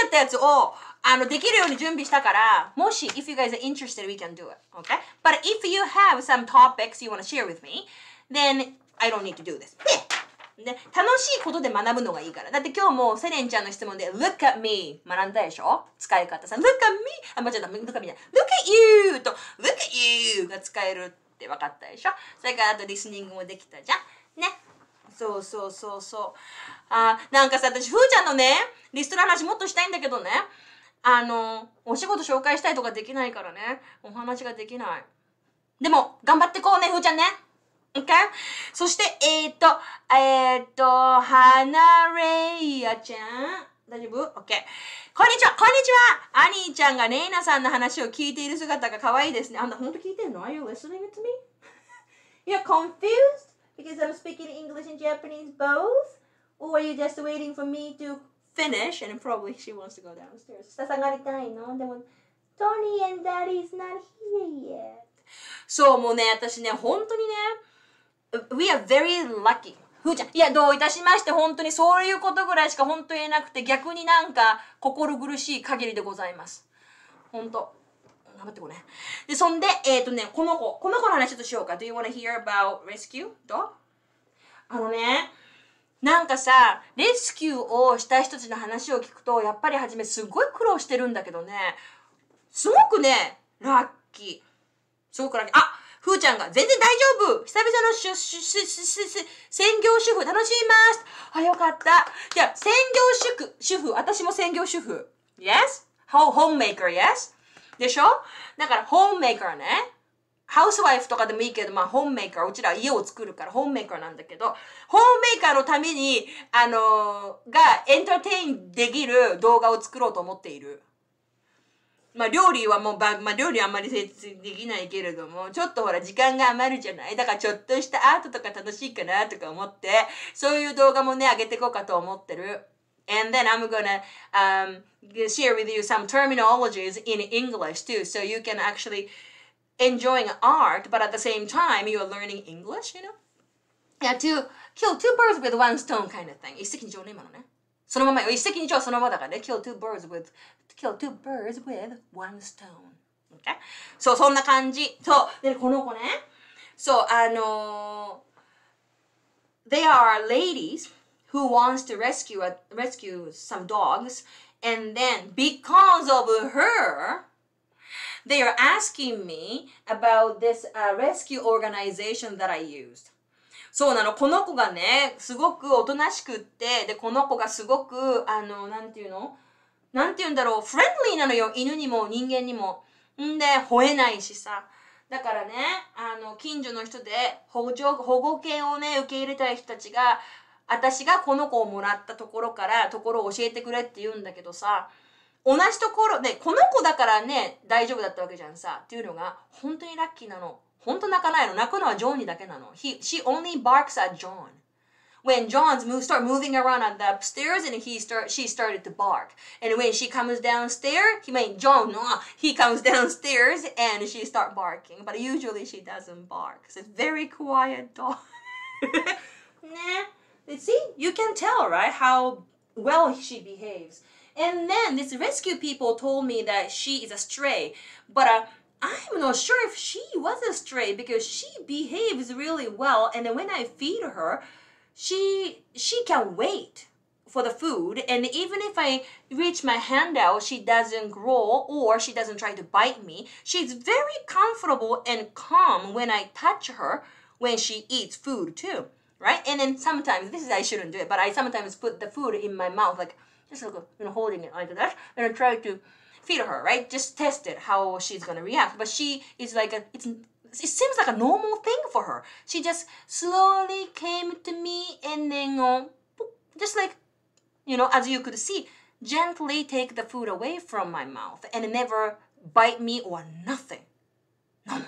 ゃったやつを、あの、できるように準備したから、もし、if you guys are interested, we can do it. Okay? But if you have some topics you want to share with me, then I don't need to do this. でで、楽しいことで学ぶのがいいから。だって今日もセレンちゃんの質問で、look at me 学んだでしょ使い方さ、look at me あ、間違った、look at me じゃ look at you と look at you が使えるって分かったでしょそれからあとリスニングもできたじゃん。ね。そうそうそうそう。あ、なんかさ、私、ふーちゃんのね、リストの話もっとしたいんだけどね。あの、お仕事紹介したいとかできないからね。お話ができない。でも、頑張ってこうね、ふーちゃんね。Okay? そして、えー、っと、えー、っと、はなれやちゃん。大丈夫 ?OK。こんにちはこんにちはアニーちゃんがレイナさんの話を聞いている姿が可愛いですね。あんな、ほんと聞いてんの ?Are you listening to me? You're confused because I'm speaking English and Japanese both? Or are you just waiting for me to finish and probably she wants to go downstairs? 下がりたいのでも、Tony and Daddy's not here yet. そう、もうね、私ね、本当にね、We are very lucky. ふーちゃん。いや、どういたしまして、本当にそういうことぐらいしか本当言えなくて、逆になんか心苦しい限りでございます。本当頑張ってこれ、ね。で、そんで、えっ、ー、とね、この子。この子の話ちょっとしようか。Do you wanna hear about rescue? どあのね、なんかさ、レスキューをした人たちの話を聞くと、やっぱりはじめすごい苦労してるんだけどね、すごくね、ラッキー。すごくラッキー。あふーちゃんが全然大丈夫久々のしゅしゅしゅしゅし専業主婦楽しみますあ、よかった。じゃあ、専業主婦、主婦、私も専業主婦。Yes? Homemaker, yes? でしょだから、homemaker ね。ハウスワイフとかでもいいけど、まあ、ホームメーカー、うちらは家を作るから、ホームメーカーなんだけど、ホームメーカーのために、あのー、がエンターテインできる動画を作ろうと思っている。まあ料理はもうば、まあ料理あんまり成立できないけれども、ちょっとほら時間が余るじゃないだからちょっとしたアートとか楽しいかなとか思って、そういう動画もね、上げていこうかと思ってる。And then I'm gonna um, share with you some terminologies in English too, so you can actually enjoying art, but at the same time you are learning English, you know? Yeah, to kill two birds with one stone kind of thing. 一石二鳥ね、今のね。そのまま一石二鳥そのままだからね kill two birds with kill two birds with one stone. stone、okay? そうそんな感じそうでこの子ねそうあのー、they are ladies who wants to rescue a, rescue some dogs and then because of her they are asking me about this uh, rescue organization that I used そうなの、この子がね、すごくおとなしくって、で、この子がすごく、あの、なんていうのなんていうんだろう、フレンドリーなのよ、犬にも人間にも。んで、吠えないしさ。だからね、あの、近所の人で保護、保護犬をね、受け入れたい人たちが、私がこの子をもらったところから、ところを教えてくれって言うんだけどさ、同じところで、この子だからね、大丈夫だったわけじゃんさ、っていうのが、本当にラッキーなの。本当泣かないの。泣くのはジョンにだけなの。He, she only barks at John. When John's move start moving around on the upstairs and he start she started to bark. And when she comes downstairs, he mean John, no, he comes downstairs and she start barking. But usually she doesn't bark. it's very quiet dog. nah. See, you can tell, right, how well she behaves. And then this rescue people told me that she is a stray, but uh, I'm not sure if she was a stray because she behaves really well and when I feed her, she she can wait for the food and even if I reach my hand out, she doesn't growl or she doesn't try to bite me. She's very comfortable and calm when I touch her when she eats food too, right? And then sometimes this is I shouldn't do it, but I sometimes put the food in my mouth like just like you know holding it like that and I try to feed her, right? Just test it how she's gonna react. But she is like a, it's it seems like a normal thing for her. She just slowly came to me and then uh, just like you know, as you could see, gently take the food away from my mouth and never bite me or nothing. I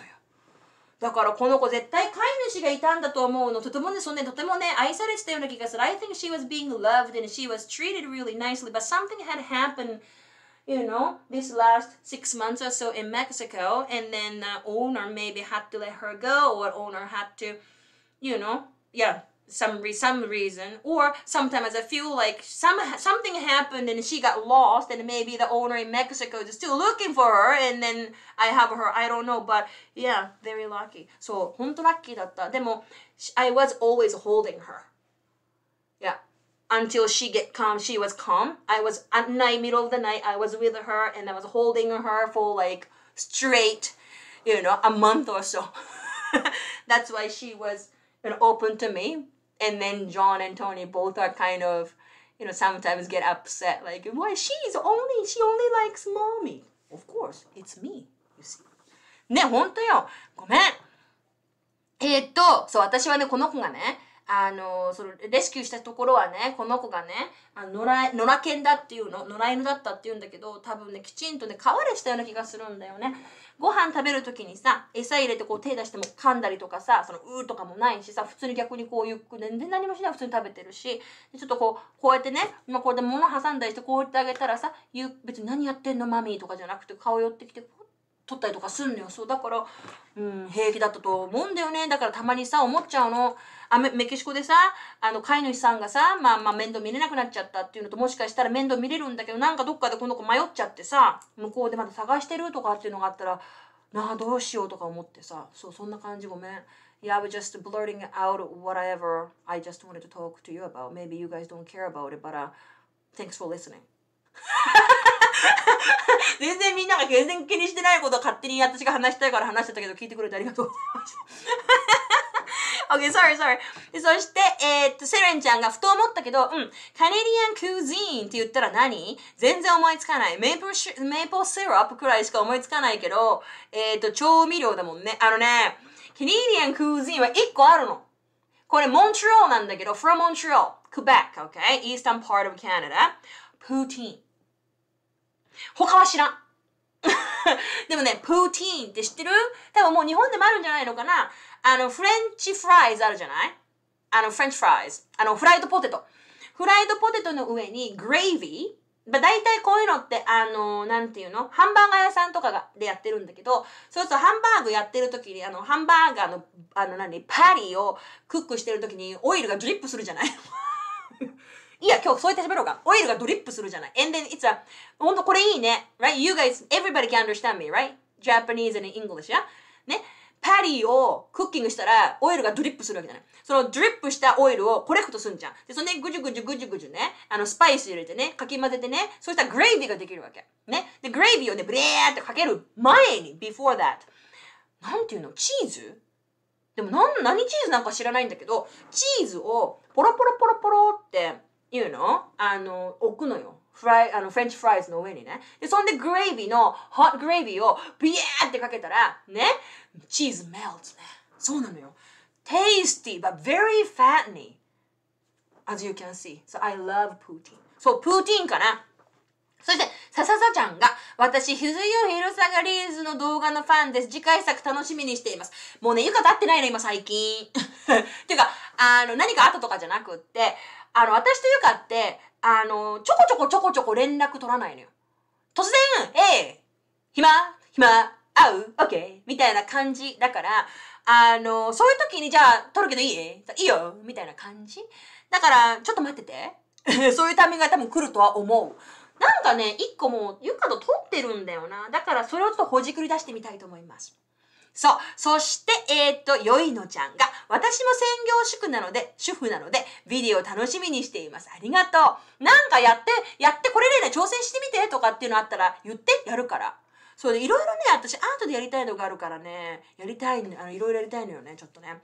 think she was being loved and she was treated really nicely, but something had happened you know, this last six months or so in Mexico, and then the owner maybe had to let her go, or owner had to, you know, yeah, some re- some reason, or sometimes I feel like some something happened and she got lost, and maybe the owner in Mexico is still looking for her, and then I have her. I don't know, but yeah, very lucky. So 本当ラッキーだった。でも I was always holding her. Yeah until she get calm she was calm i was at night middle of the night i was with her and i was holding her for like straight you know a month or so that's why she was you know, open to me and then john and tony both are kind of you know sometimes get upset like why she's only she only likes mommy of course it's me you see ね、ほんとよ。ごめん。えー、っと、そう、私はね、この子がね、あのそのレスキューしたところはねこの子がねあの野良野良犬だっていうの野良犬だったっていうんだけど多分ねきちんとね飼われしたような気がするんだよねご飯食べる時にさ餌入れてこう手出しても噛んだりとかさそのうーとかもないしさ普通に逆にこうゆっくり全然何もしない普通に食べてるしちょっとこうこうやってね、まあ、こうやって物挟んだりしてこうやってあげたらさ別に何やってんのマミーとかじゃなくて顔寄ってきて取ったりとかすんのよそうだから、うん、平気だったと思うんだよねだからたまにさ思っちゃうの。あメメキシコでさあの飼い主さんがさ、まあ、まあ面倒見れなくなっちゃったっていうのともしかしたら面倒見れるんだけどなんかどっかでこの子迷っちゃってさ向こうでまだ探してるとかっていうのがあったらなあどうしようとか思ってさそうそんな感じごめん。Yeah, I was just blurting out whatever I just wanted to talk to you about. Maybe you guys don't care about it, but、uh, thanks for listening. 全然みんなが全然気にしてないことを勝手に私が話したいから話してたけど聞いてくれてありがとうございました OK, sorry, sorry. そして、えー、っと、セレンちゃんがふと思ったけど、うん、カネディアンクゼーンって言ったら何全然思いつかない。メープルシメープルシロップくらいしか思いつかないけど、えー、っと、調味料だもんね。あのね、カネディアンクゼーンは1個あるの。これ、モントリオーなんだけど、from Montreal, Quebec, okay? Eastern part of Canada. プーティーン。他は知らん。でもね、プーティーンって知ってる多分もう日本でもあるんじゃないのかなあの、フレンチフライズあるじゃないあの、フレンチフライズ。あの、フライドポテト。フライドポテトの上にグレイビーまあ、大体こういうのって、あのー、なんていうのハンバーガー屋さんとかがでやってるんだけど、そうするとハンバーグやってる時に、あの、ハンバーガーの、あの何、パリをクックしてる時にオイルがドリップするじゃない いや、今日そうやってべろうか。オイルがドリップするじゃない。And then it's a, ほんとこれいいね。Right? You guys, everybody can understand me, right? Japanese and English, yeah? ね。パリをクッキングしたらオイルがドリップするわけじゃない。そのドリップしたオイルをコレクトするじゃん。で、そんでぐじゅぐじゅぐじゅぐじゅね、あのスパイス入れてね、かき混ぜてね、そうしたらグレイビーができるわけ。ね。で、グレイビーをね、ブレーってかける前に、before that。なんていうのチーズでもな何チーズなんか知らないんだけど、チーズをポロポロポロポロって、言うのあの、置くのよ。フライ、あの、フレンチフライズの上にね。で、そんでグレイビーの、ホットグレービーをビヤーってかけたら、ね、チーズメルトね。そうなのよ。tasty, but very fattening. As you can see. So I love poutine. そう、プーティンかな。そして、さささちゃんが、私、ひずよひるさがリーズの動画のファンです。次回作楽しみにしています。もうね、ゆか立ってないの、今最近。ていうか、あの、何かあったとかじゃなくって、あの、私とゆかって、あの、ちょこちょこちょこちょこ連絡取らないのよ。突然、ええ暇暇会うオッケーみたいな感じだから、あの、そういう時にじゃあ取るけどいいいいよみたいな感じだから、ちょっと待ってて。そういうタイミングが多分来るとは思う。なんかね、一個もう、ゆかと取ってるんだよな。だからそれをちょっとほじくり出してみたいと思います。そう。そして、えー、っと、よいのちゃんが、私も専業主婦なので、主婦なので、ビデオ楽しみにしています。ありがとう。なんかやって、やってこれでね、挑戦してみてとかっていうのあったら、言って、やるから。そうで、いろいろね、私、アートでやりたいのがあるからね、やりたい、あの、いろいろやりたいのよね、ちょっとね。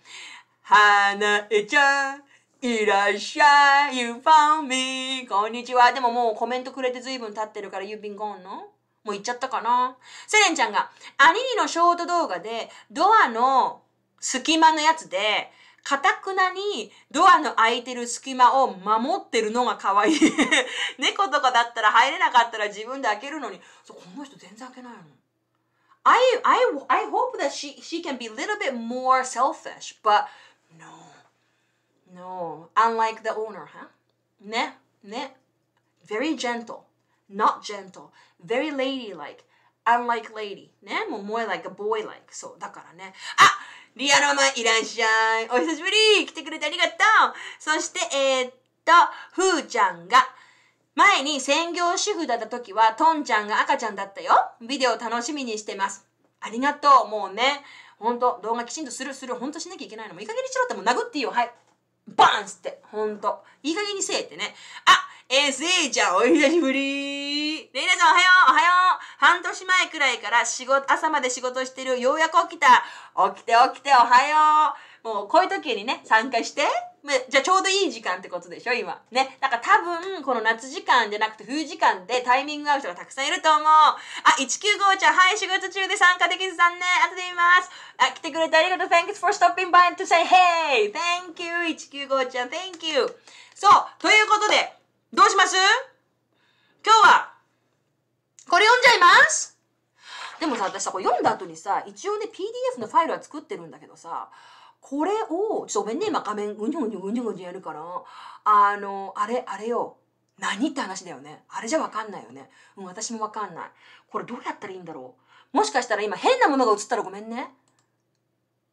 はなえちゃん。いらっしゃい、you found me. こんにちは。でももうコメントくれて随分経ってるから、you've been gone, の、もう行っちゃったかな。セレンちゃんが、アニのショート動画で、ドアの隙間のやつで、かたくなにドアの開いてる隙間を守ってるのが可愛い 猫とかだったら入れなかったら自分で開けるのに、そう、この人全然開けないの。I, I, I hope that she, she can be a little bit more selfish, but no. No. Unlike the owner, huh? ね。ね。Very gentle. not gentle, very ladylike, unlike lady. ね、もう more like a boy-like. そう、だからね。あリアロマいらっしゃい。お久しぶり来てくれてありがとうそして、えー、っと、ふーちゃんが、前に専業主婦だった時は、とんちゃんが赤ちゃんだったよ。ビデオ楽しみにしてます。ありがとう。もうね、ほんと、動画きちんとする、する、ほんとしなきゃいけないの。もういい加減にしろって、もう殴っていいよ。はい。バーンつって。ほんと。いい加減にせえってね。あえー、せいちゃん、お久しぶりレイナちゃん、おはようおはよう半年前くらいから仕事、朝まで仕事してる、ようやく起きた起きて起きて、おはようもう、こういう時にね、参加して。じゃあちょうどいい時間ってことでしょ今。ね。だから多分、この夏時間じゃなくて冬時間でタイミング合う人がたくさんいると思う。あ、195ちゃん、はい、仕事中で参加できず残念。とで見ます。あ、来てくれてありがとう。Thanks for stopping by to say hey!Thank you, 195ちゃん。Thank you! そうということで、どうします今日は、これ読んじゃいますでもさ、私さ、これ読んだ後にさ、一応ね、PDF のファイルは作ってるんだけどさ、これを、ちょっとごめんね、今画面うにょぐにょぐにょぐにょやるから、あの、あれ、あれよ。何って話だよね。あれじゃわかんないよね。うん、私もわかんない。これどうやったらいいんだろう。もしかしたら今変なものが映ったらごめんね。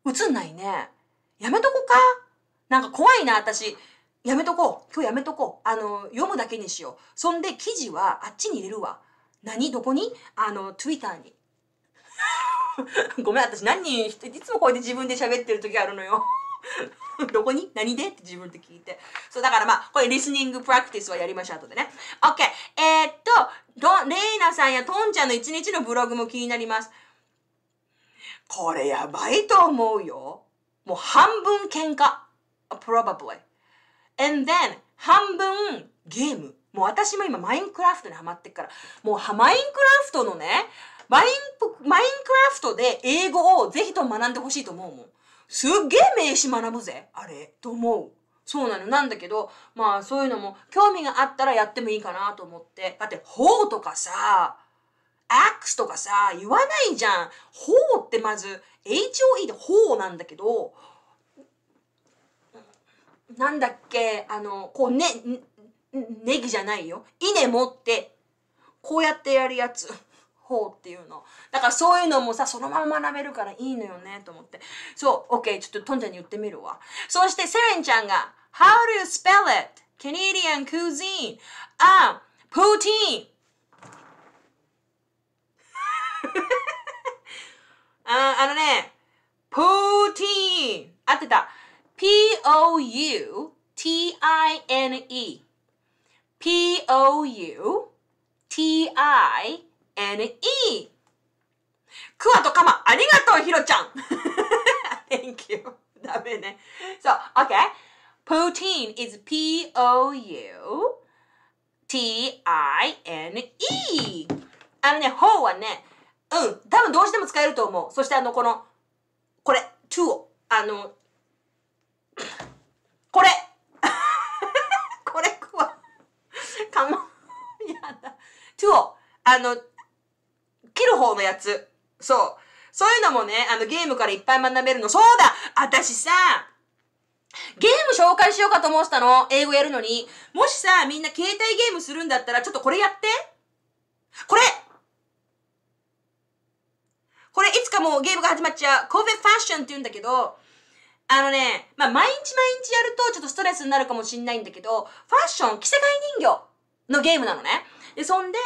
映んないね。やめとこか。なんか怖いな、私。やめとこう今日やめとこうあの読むだけにしようそんで記事はあっちに入れるわ何どこにあの Twitter に ごめん私何人いつもこうやって自分で喋ってる時あるのよ どこに何でって自分で聞いて。そう、だからまあ、これリスニングプラクティスはやりましょう、後でね。OK。えー、っと、ど、レイナさんやトンちゃんの一日のブログも気になります。これやばいと思うよ。もう半分喧嘩。probably. and then 半分ゲーム。もう私も今マインクラフトにハマってっから、もうマインクラフトのね、マイン、マインクラフトで英語をぜひとも学んでほしいと思うもん。すっげえ名詞学ぶぜ、あれ、と思う。そうなの。なんだけど、まあそういうのも興味があったらやってもいいかなと思って。だって、ほうとかさ、アックスとかさ、言わないじゃん。ほうってまず、HOE でほうなんだけど、なんだっけあのこうねネギじゃないよ稲持ってこうやってやるやつ。方っていうのだからそういうのもさそのまま学べるからいいのよねと思ってそうオッケーちょっとトンちゃんに言ってみるわそしてセレンちゃんが How do you spell it? Canadian cuisine あ p ーティーン」ああのねプーティーン合ってた P-O-U-T-I-N-E P-O-U-T-I-N-E クワとカマ、ありがとう、ひろちゃん Thank you. ダメね。So, okay. Poutine is P-O-U-T-I-N-E あのね、ほうはね、うん、多分どうしても使えると思う。そしてあの、この、これ、to を、あの、これ これ怖わ。かも。やだ。トゥオ。あの、切る方のやつ。そう。そういうのもね、あの、ゲームからいっぱい学べるの。そうだ私さ、ゲーム紹介しようかと思ったの。英語やるのに。もしさ、みんな携帯ゲームするんだったら、ちょっとこれやって。これこれ、いつかもうゲームが始まっちゃう。COVID ファッションって言うんだけど、あのね、まあ、毎日毎日やるとちょっとストレスになるかもしんないんだけど、ファッション着せ替え人形のゲームなのね。で、そんで、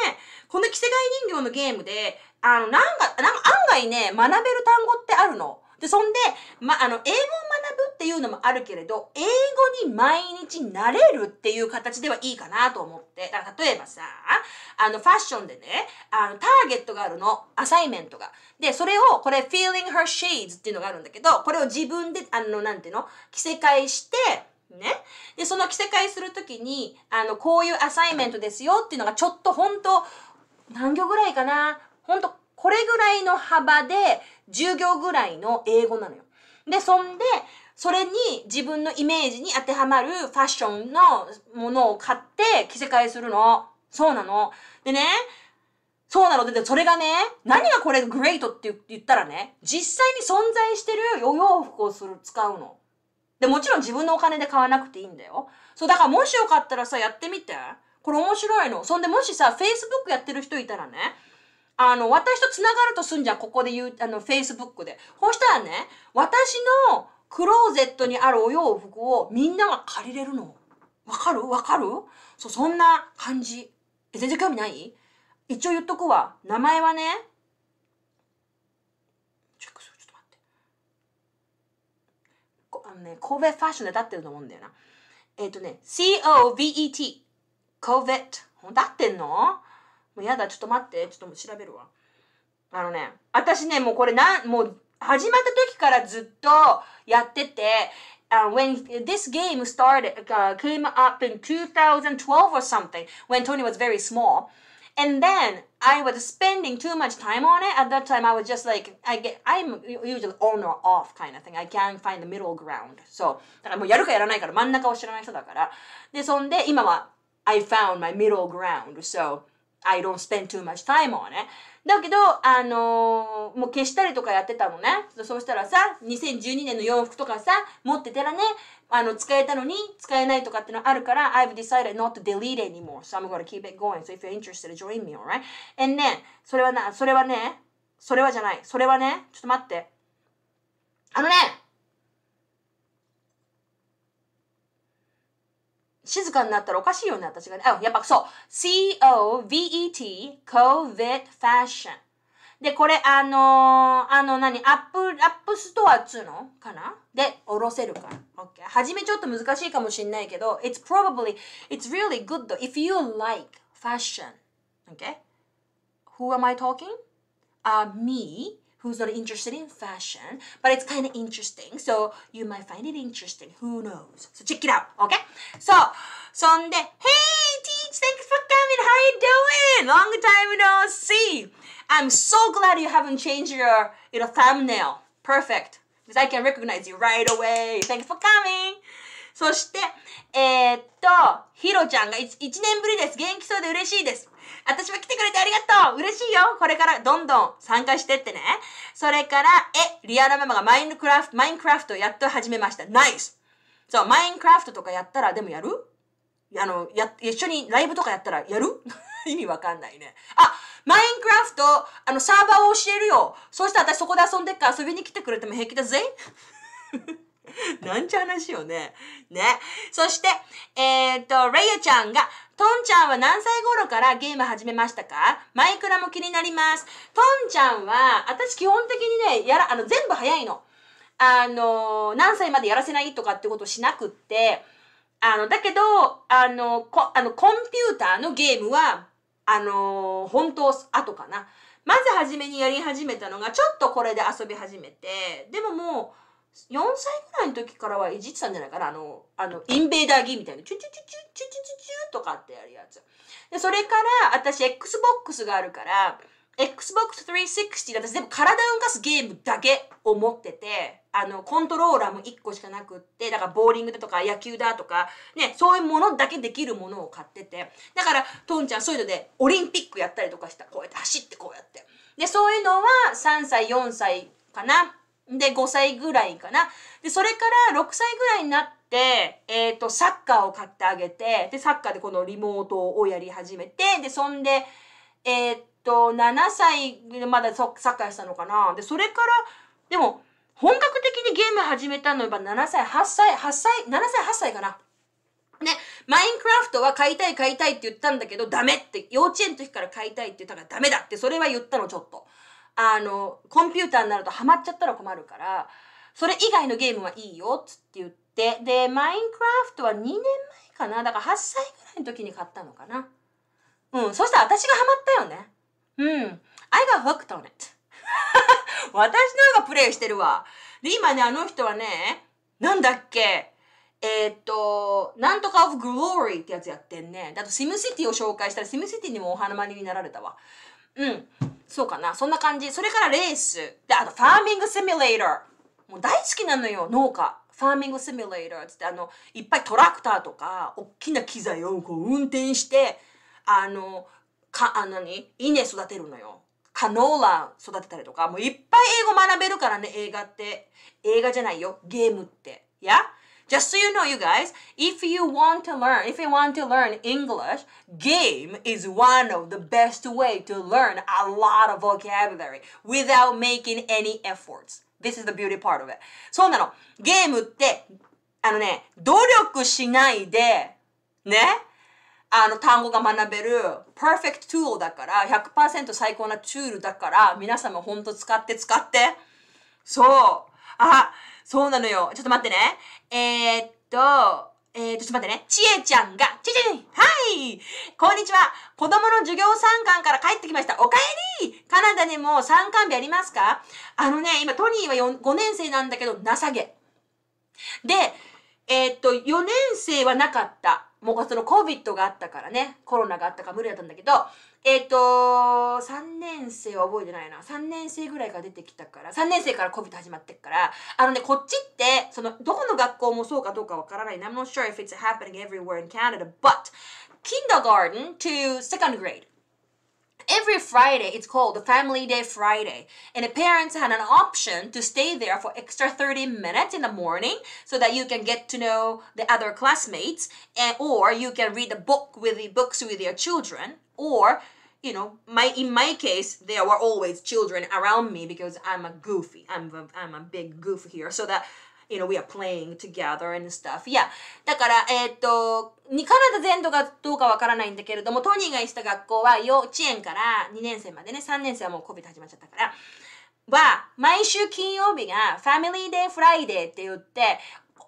この着せ替え人形のゲームで、あの、なんか、なんか案外ね、学べる単語ってあるの。で、そんで、ま、あの、英語をっていうのもあるけれど、英語に毎日慣れるっていう形ではいいかなと思って。だから例えばさ、あのファッションでね、あのターゲットがあるの、アサイメントが。で、それを、これ feeling her shades っていうのがあるんだけど、これを自分で、あの、なんていうの着せ替えして、ね。で、その着せ替えするときに、あの、こういうアサイメントですよっていうのがちょっと本当何行ぐらいかな。ほんと、これぐらいの幅で10行ぐらいの英語なのよ。で、そんで、それに自分のイメージに当てはまるファッションのものを買って着せ替えするの。そうなの。でね、そうなの。で、それがね、何がこれグレートって言ったらね、実際に存在してるお洋服をする、使うの。で、もちろん自分のお金で買わなくていいんだよ。そう、だからもしよかったらさ、やってみて。これ面白いの。そんで、もしさ、Facebook やってる人いたらね、あの、私と繋がるとすんじゃん、ここで言う、あの、Facebook で。そしたらね、私のクローゼットにあるお洋服をみんなが借りれるの。わかるわかるそう、そんな感じ。え、全然興味ない一応言っとくわ。名前はね、チェックする。ちょっと待って。あのね、神戸ファッションで立ってると思うんだよな。えっ、ー、とね、C-O-V-E-T。covet。立ってんのもうやだ、ちょっと待って。ちょっと調べるわ。あのね、私ね、もうこれなん、もう始まった時からずっとやってて、uh, when this game started, uh, came up in 2012 or something, when Tony was very small. And then I was spending too much time on it. At that time, I was just like, I get, I'm usually on or off kind of thing. I can't find the middle ground. So, I found my middle ground. So, I don't spend too much time on it. だけど、あのー、もう消したりとかやってたのね。そうしたらさ、2012年の洋服とかさ、持ってたらね、あの、使えたのに使えないとかってのあるから、I've decided not to delete anymore. So I'm gonna keep it going. So if you're interested, join me, alright? And then, それはな、それはね、それはじゃない。それはね、ちょっと待って。あのね、静かになったらおかしいよね、私がね。あ、やっぱそう。C-O-V-E-T、COVID Fashion。で、これ、あのー、あの何、アップ、アップストアっつうのかなで、おろせるから。OK。はじめちょっと難しいかもしんないけど、It's probably, it's really good though if you like fashion. OK? Who am I talking? Uh, me. who's not interested in fashion, but it's kind of interesting. So you might find it interesting. Who knows? So check it out, okay? So, sonde, hey, Teach, thanks for coming. How you doing? Long time no see. I'm so glad you haven't changed your, you know, thumbnail. Perfect. Because I can recognize you right away. Thanks for coming. そして、えー、っと、ひろちゃんが 1, 1年ぶりです。元気そうで嬉しいです。私は来てくれてありがとう嬉しいよこれからどんどん参加してってね。それから、え、リアルママがマインクラフト、マインクラフトやっと始めました。ナイスそう、マインクラフトとかやったら、でもやるあの、や、一緒にライブとかやったらやる 意味わかんないね。あ、マインクラフト、あの、サーバーを教えるよ。そしたら私そこで遊んでっから遊びに来てくれても平気だぜ。なんちゃ話よね。ね。そして、えー、っと、レイヤちゃんが、トンちゃんは何歳頃からゲーム始めましたかマイクラも気になります。トンちゃんは、私基本的にね、やら、あの、全部早いの。あの、何歳までやらせないとかってことしなくって、あの、だけど、あの、こあのコンピューターのゲームは、あの、本当後かな。まず初めにやり始めたのが、ちょっとこれで遊び始めて、でももう、4歳ぐらいの時からはいじってたんじゃないかなあの、あの、インベーダーギーみたいな、チュチュチュチュチュチュチュチュとかってやるやつ。で、それから、私、Xbox があるから、Xbox 360で私全部体を動かすゲームだけを持ってて、あの、コントローラーも1個しかなくって、だからボーリングだとか野球だとか、ね、そういうものだけできるものを買ってて、だから、トンちゃんそういうので、オリンピックやったりとかした。こうやって走ってこうやって。で、そういうのは3歳、4歳かな。で、5歳ぐらいかな。で、それから6歳ぐらいになって、えっ、ー、と、サッカーを買ってあげて、で、サッカーでこのリモートをやり始めて、で、そんで、えっ、ー、と、7歳でまだサッカーしたのかな。で、それから、でも、本格的にゲーム始めたのは7歳、8歳、8歳、7歳、8歳かな。ね、マインクラフトは買いたい買いたいって言ったんだけど、ダメって、幼稚園の時から買いたいって言ったからダメだって、それは言ったの、ちょっと。あのコンピューターになるとハマっちゃったら困るからそれ以外のゲームはいいよっつって言ってでマインクラフトは2年前かなだから8歳ぐらいの時に買ったのかなうんそしたら私がハマったよねうん I got hooked on it 私の方がプレイしてるわで今ねあの人はねなんだっけえー、っと、なんとかオブグローリーってやつやってんね。あと、シムシティを紹介したら、シムシティにもお花まりになられたわ。うん。そうかな。そんな感じ。それからレース。で、あと、ファーミングシミュレーター。もう大好きなのよ、農家。ファーミングシミュレーターつって、あの、いっぱいトラクターとか、大きな機材をこう運転して、あの、か、あのに、稲育てるのよ。カノーラ育てたりとか、もういっぱい英語学べるからね、映画って。映画じゃないよ、ゲームって。や Just so you know, you guys, if you want to learn, if you want to learn English, game is one of the best way to learn a lot of vocabulary without making any efforts. This is the beauty part of it. そうなの。ゲームって、あのね、努力しないで、ね、あの単語が学べる perfect tool だから100%最高なツールだから皆様ほんと使って使って。そう。あ、そうなのよ。ちょっと待ってね。えー、っと、えー、と、ちょっと待ってね。ちえちゃんが、ちえちゃんはいこんにちは子供の授業参観から帰ってきました。おかえりカナダにも参観日ありますかあのね、今トニーは5年生なんだけど、情け。で、えー、っと、4年生はなかった。もうその COVID があったからね、コロナがあったから無理だったんだけど、えっ、と、3年生は覚えてないな COVID 始まってっからあのねこっちってそのどこの学校もそうかどうかわからない I'm not sure if it's happening everywhere in Canada but kindergarten to second grade Every Friday, it's called the Family Day Friday, and the parents had an option to stay there for extra 30 minutes in the morning so that you can get to know the other classmates, and, or you can read a book with the books with your children, or you know, my in my case, there were always children around me because I'm a goofy. I'm a, I'm a big goof here. So that you know, we are playing together and stuff. Yeah. だから、えー、っと、にカナダ全土がどうかわからないんだけれども、トニーがした学校は幼稚園から2年生までね、3年生はもう COVID 始まっちゃったから、は、毎週金曜日がファミリーデーフライデーって言って、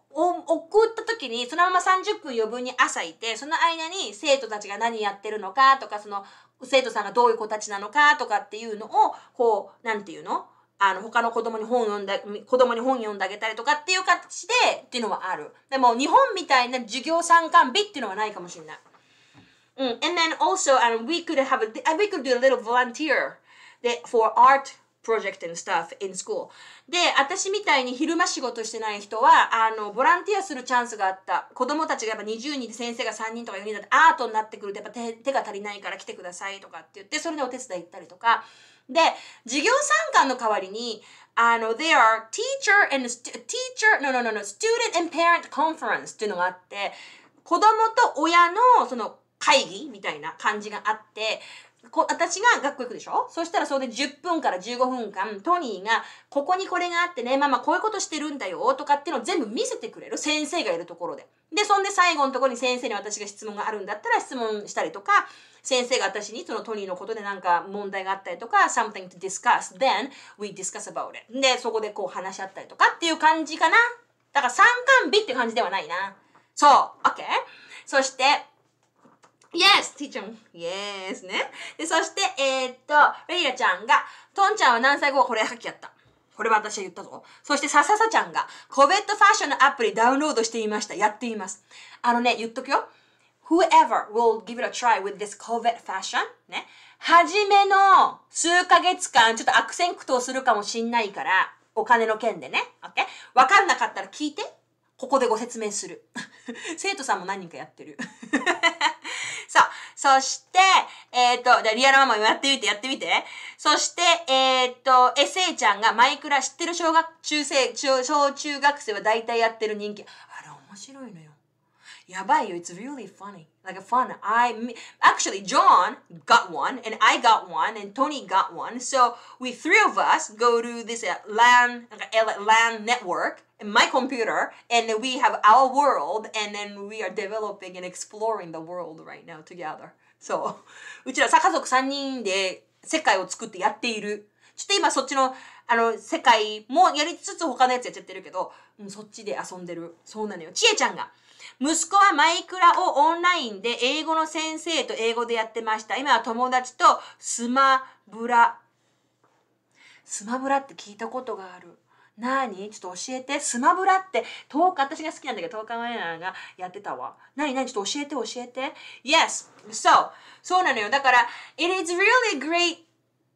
送った時にそのまま30分余分に朝いてその間に生徒たちが何やってるのかとかその生徒さんがどういう子たちなのかとかっていうのをこう何て言うのあの他の子供に本読んだ子供に本読んであげたりとかっていう形でっていうのはあるでも日本みたいな授業参観日っていうのはないかもしれない。うん、and then also、um, we could have a, we could do a little volunteer for art プロジェクト and stuff in school. で、私みたいに昼間仕事してない人は、あの、ボランティアするチャンスがあった。子供たちがやっぱ20人で先生が3人とか4人だってアートになってくるとやっぱ手手が足りないから来てくださいとかって言って、それでお手伝い行ったりとか。で、授業参観の代わりに、あの、they are teacher and teacher, no, no, no, no, student and parent conference っていうのがあって、子供と親のその会議みたいな感じがあって、こ私が学校行くでしょそしたらそれで10分から15分間、トニーが、ここにこれがあってね、ママこういうことしてるんだよ、とかっていうのを全部見せてくれる。先生がいるところで。で、そんで最後のところに先生に私が質問があるんだったら質問したりとか、先生が私にそのトニーのことでなんか問題があったりとか、something to discuss, then we discuss about it. で、そこでこう話し合ったりとかっていう感じかな。だから三冠日って感じではないな。そう、OK? そして、Yes, teach e r Yes ね。で、そして、えー、っと、レイラちゃんが、トンちゃんは何歳後これさっきやった。これは私は言ったぞ。そして、さささちゃんが、コベットファッションのアプリダウンロードしていました。やっています。あのね、言っとくよ。Whoever will give it a try with this COVID fashion ね。はじめの数ヶ月間、ちょっと悪戦苦闘するかもしんないから、お金の件でね。OK? わかんなかったら聞いて。ここでご説明する。生徒さんも何人かやってる。そして、えっ、と、リアルママもやってみて、やってみて。そして、えっ、と、エセイちゃんがマイクラ知ってる小学、中生、小中学生は大体やってる人気。あれ面白いのよ。yeah, but it's really funny. Like a fun. I actually John got one, and I got one, and Tony got one. So we three of us go to this uh, LAN LAN network, and my computer, and we have our world, and then we are developing and exploring the world right now together. So うちら家族3人で世界を作ってやっている。ちょっと今そっちの、あの、世界もやりつつ他のやつやっちゃってるけど、うん、そっちで遊んでる。そうなのよ。ちえちゃんが、息子はマイクラをオンラインで英語の先生と英語でやってました。今は友達とスマブラ。スマブラって聞いたことがある。なにちょっと教えて。スマブラって、10日、私が好きなんだけど、10日前ながやってたわ。なになにちょっと教えて、教えて。Yes! So, そうなのよ。だから、It is really great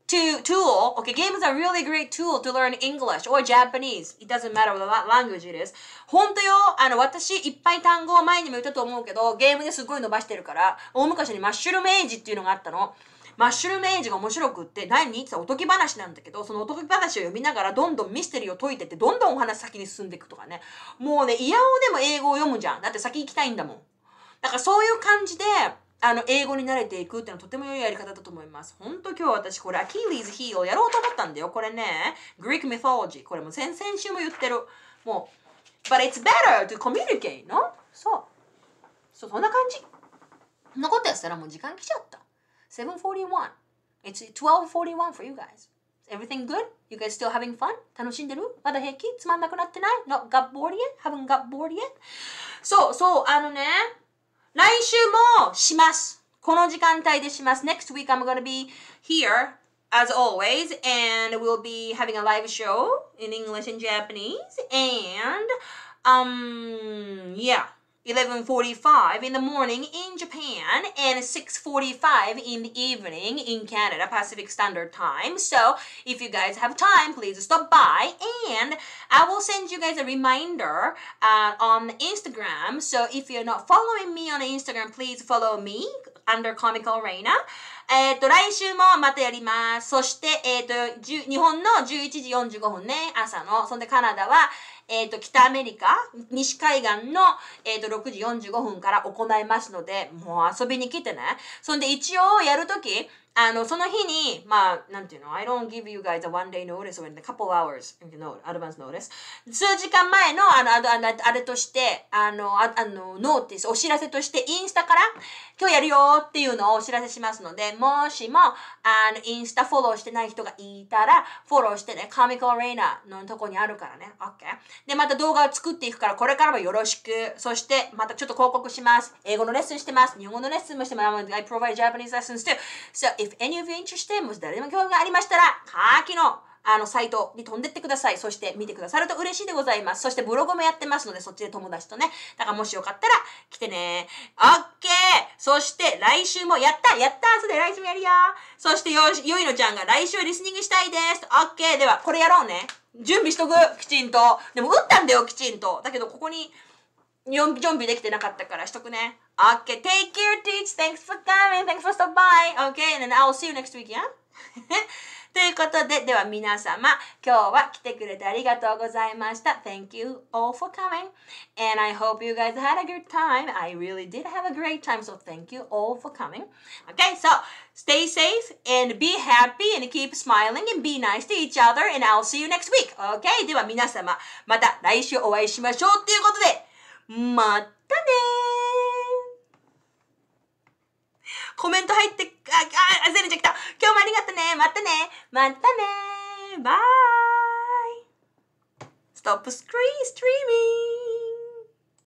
to tool. Okay, games are really great tool to learn English or Japanese. It doesn't matter what language it is. 本当よ、あの、私、いっぱい単語を前にも言ったと思うけど、ゲームですごい伸ばしてるから、大昔にマッシュルーイジっていうのがあったの。マッシュルーイジが面白くって、何って言ったおとぎ話なんだけど、そのおとぎ話を読みながら、どんどんミステリーを解いてって、どんどんお話先に進んでいくとかね。もうね、嫌をでも英語を読むじゃん。だって先行きたいんだもん。だからそういう感じで、あの英語に慣れていくっていうのはとても良いやり方だと思います。本当今日私これアキリーズヒーをやろうと思ったんだよ。これね、グリックミソォロジー。これも先々週も言ってる。もう、But it's better to communicate, no? そう。そう、そんな感じ。そんなことやったらもう時間来ちゃった。741. It's 1241 for you guys. Everything good? You guys still having fun? 楽しんでるまだ平気つまんなくなってない ?Not got bored yet? Haven't got bored yet? そう、そう、あのね。来週もします。この時間帯でします。Next week I'm gonna be here as always and we'll be having a live show in English and Japanese and um yeah. 11:45 in the morning in Japan and 6:45 in the evening in Canada Pacific Standard Time. So, if you guys have time, please stop by and I will send you guys a reminder uh, on Instagram. So, if you're not following me on Instagram, please follow me under comical reina えっ、ー、と、来週もまたやります。そして、えっ、ー、と、日本の11時45分ね、朝の。そんでカナダは eh, えっ、ー、と、北アメリカ、西海岸の、えっ、ー、と、6時45分から行いますので、もう遊びに来てね。そんで一応やるとき、あの、その日に、まあ、なんていうの、I don't give you guys a one day notice or a couple hours, no, advance notice. 数時間前の、あの、あのあれとして、あの、ああの、ノーティス、お知らせとして、インスタから、今日やるよっていうのをお知らせしますので、もしも、あの、インスタフォローしてない人がいたら、フォローしてね、カミカルレイナーのとこにあるからね、OK? で、また動画を作っていくから、これからもよろしく。そして、またちょっと広告します。英語のレッスンしてます。日本語のレッスンもしてもら I provide Japanese lessons too. So, if any of you interested, もし誰でも興味がありましたら、ーキのあのサイトに飛んでってください。そして見てくださると嬉しいでございます。そしてブログもやってますので、そっちで友達とね。だからもしよかったら来てね。OK! そして来週もやったやったそれで来週もやるよそしてよ、よいのちゃんが来週リスニングしたいです。OK! では、これやろうね。準備しとく、きちんと。でも打ったんだよ、きちんと。だけど、ここに準備できてなかったからしとくね。Okay, take care, teach. Thanks for coming. Thanks for stopping by. Okay, and I'll see you next week, yeah? ということで、では皆様、今日は来てくれてありがとうございました。Thank you all for coming. And I hope you guys had a good time. I really did have a great time. So thank you all for coming. Okay, so stay safe and be happy and keep smiling and be nice to each other. And I'll see you next week. Okay, では皆様、また来週お会いしましょうということで、まったねコメント入って、あ、あ、ゼルちゃん来た今日もありがとねまたねまたねバイスップスクリーン、ストリーミー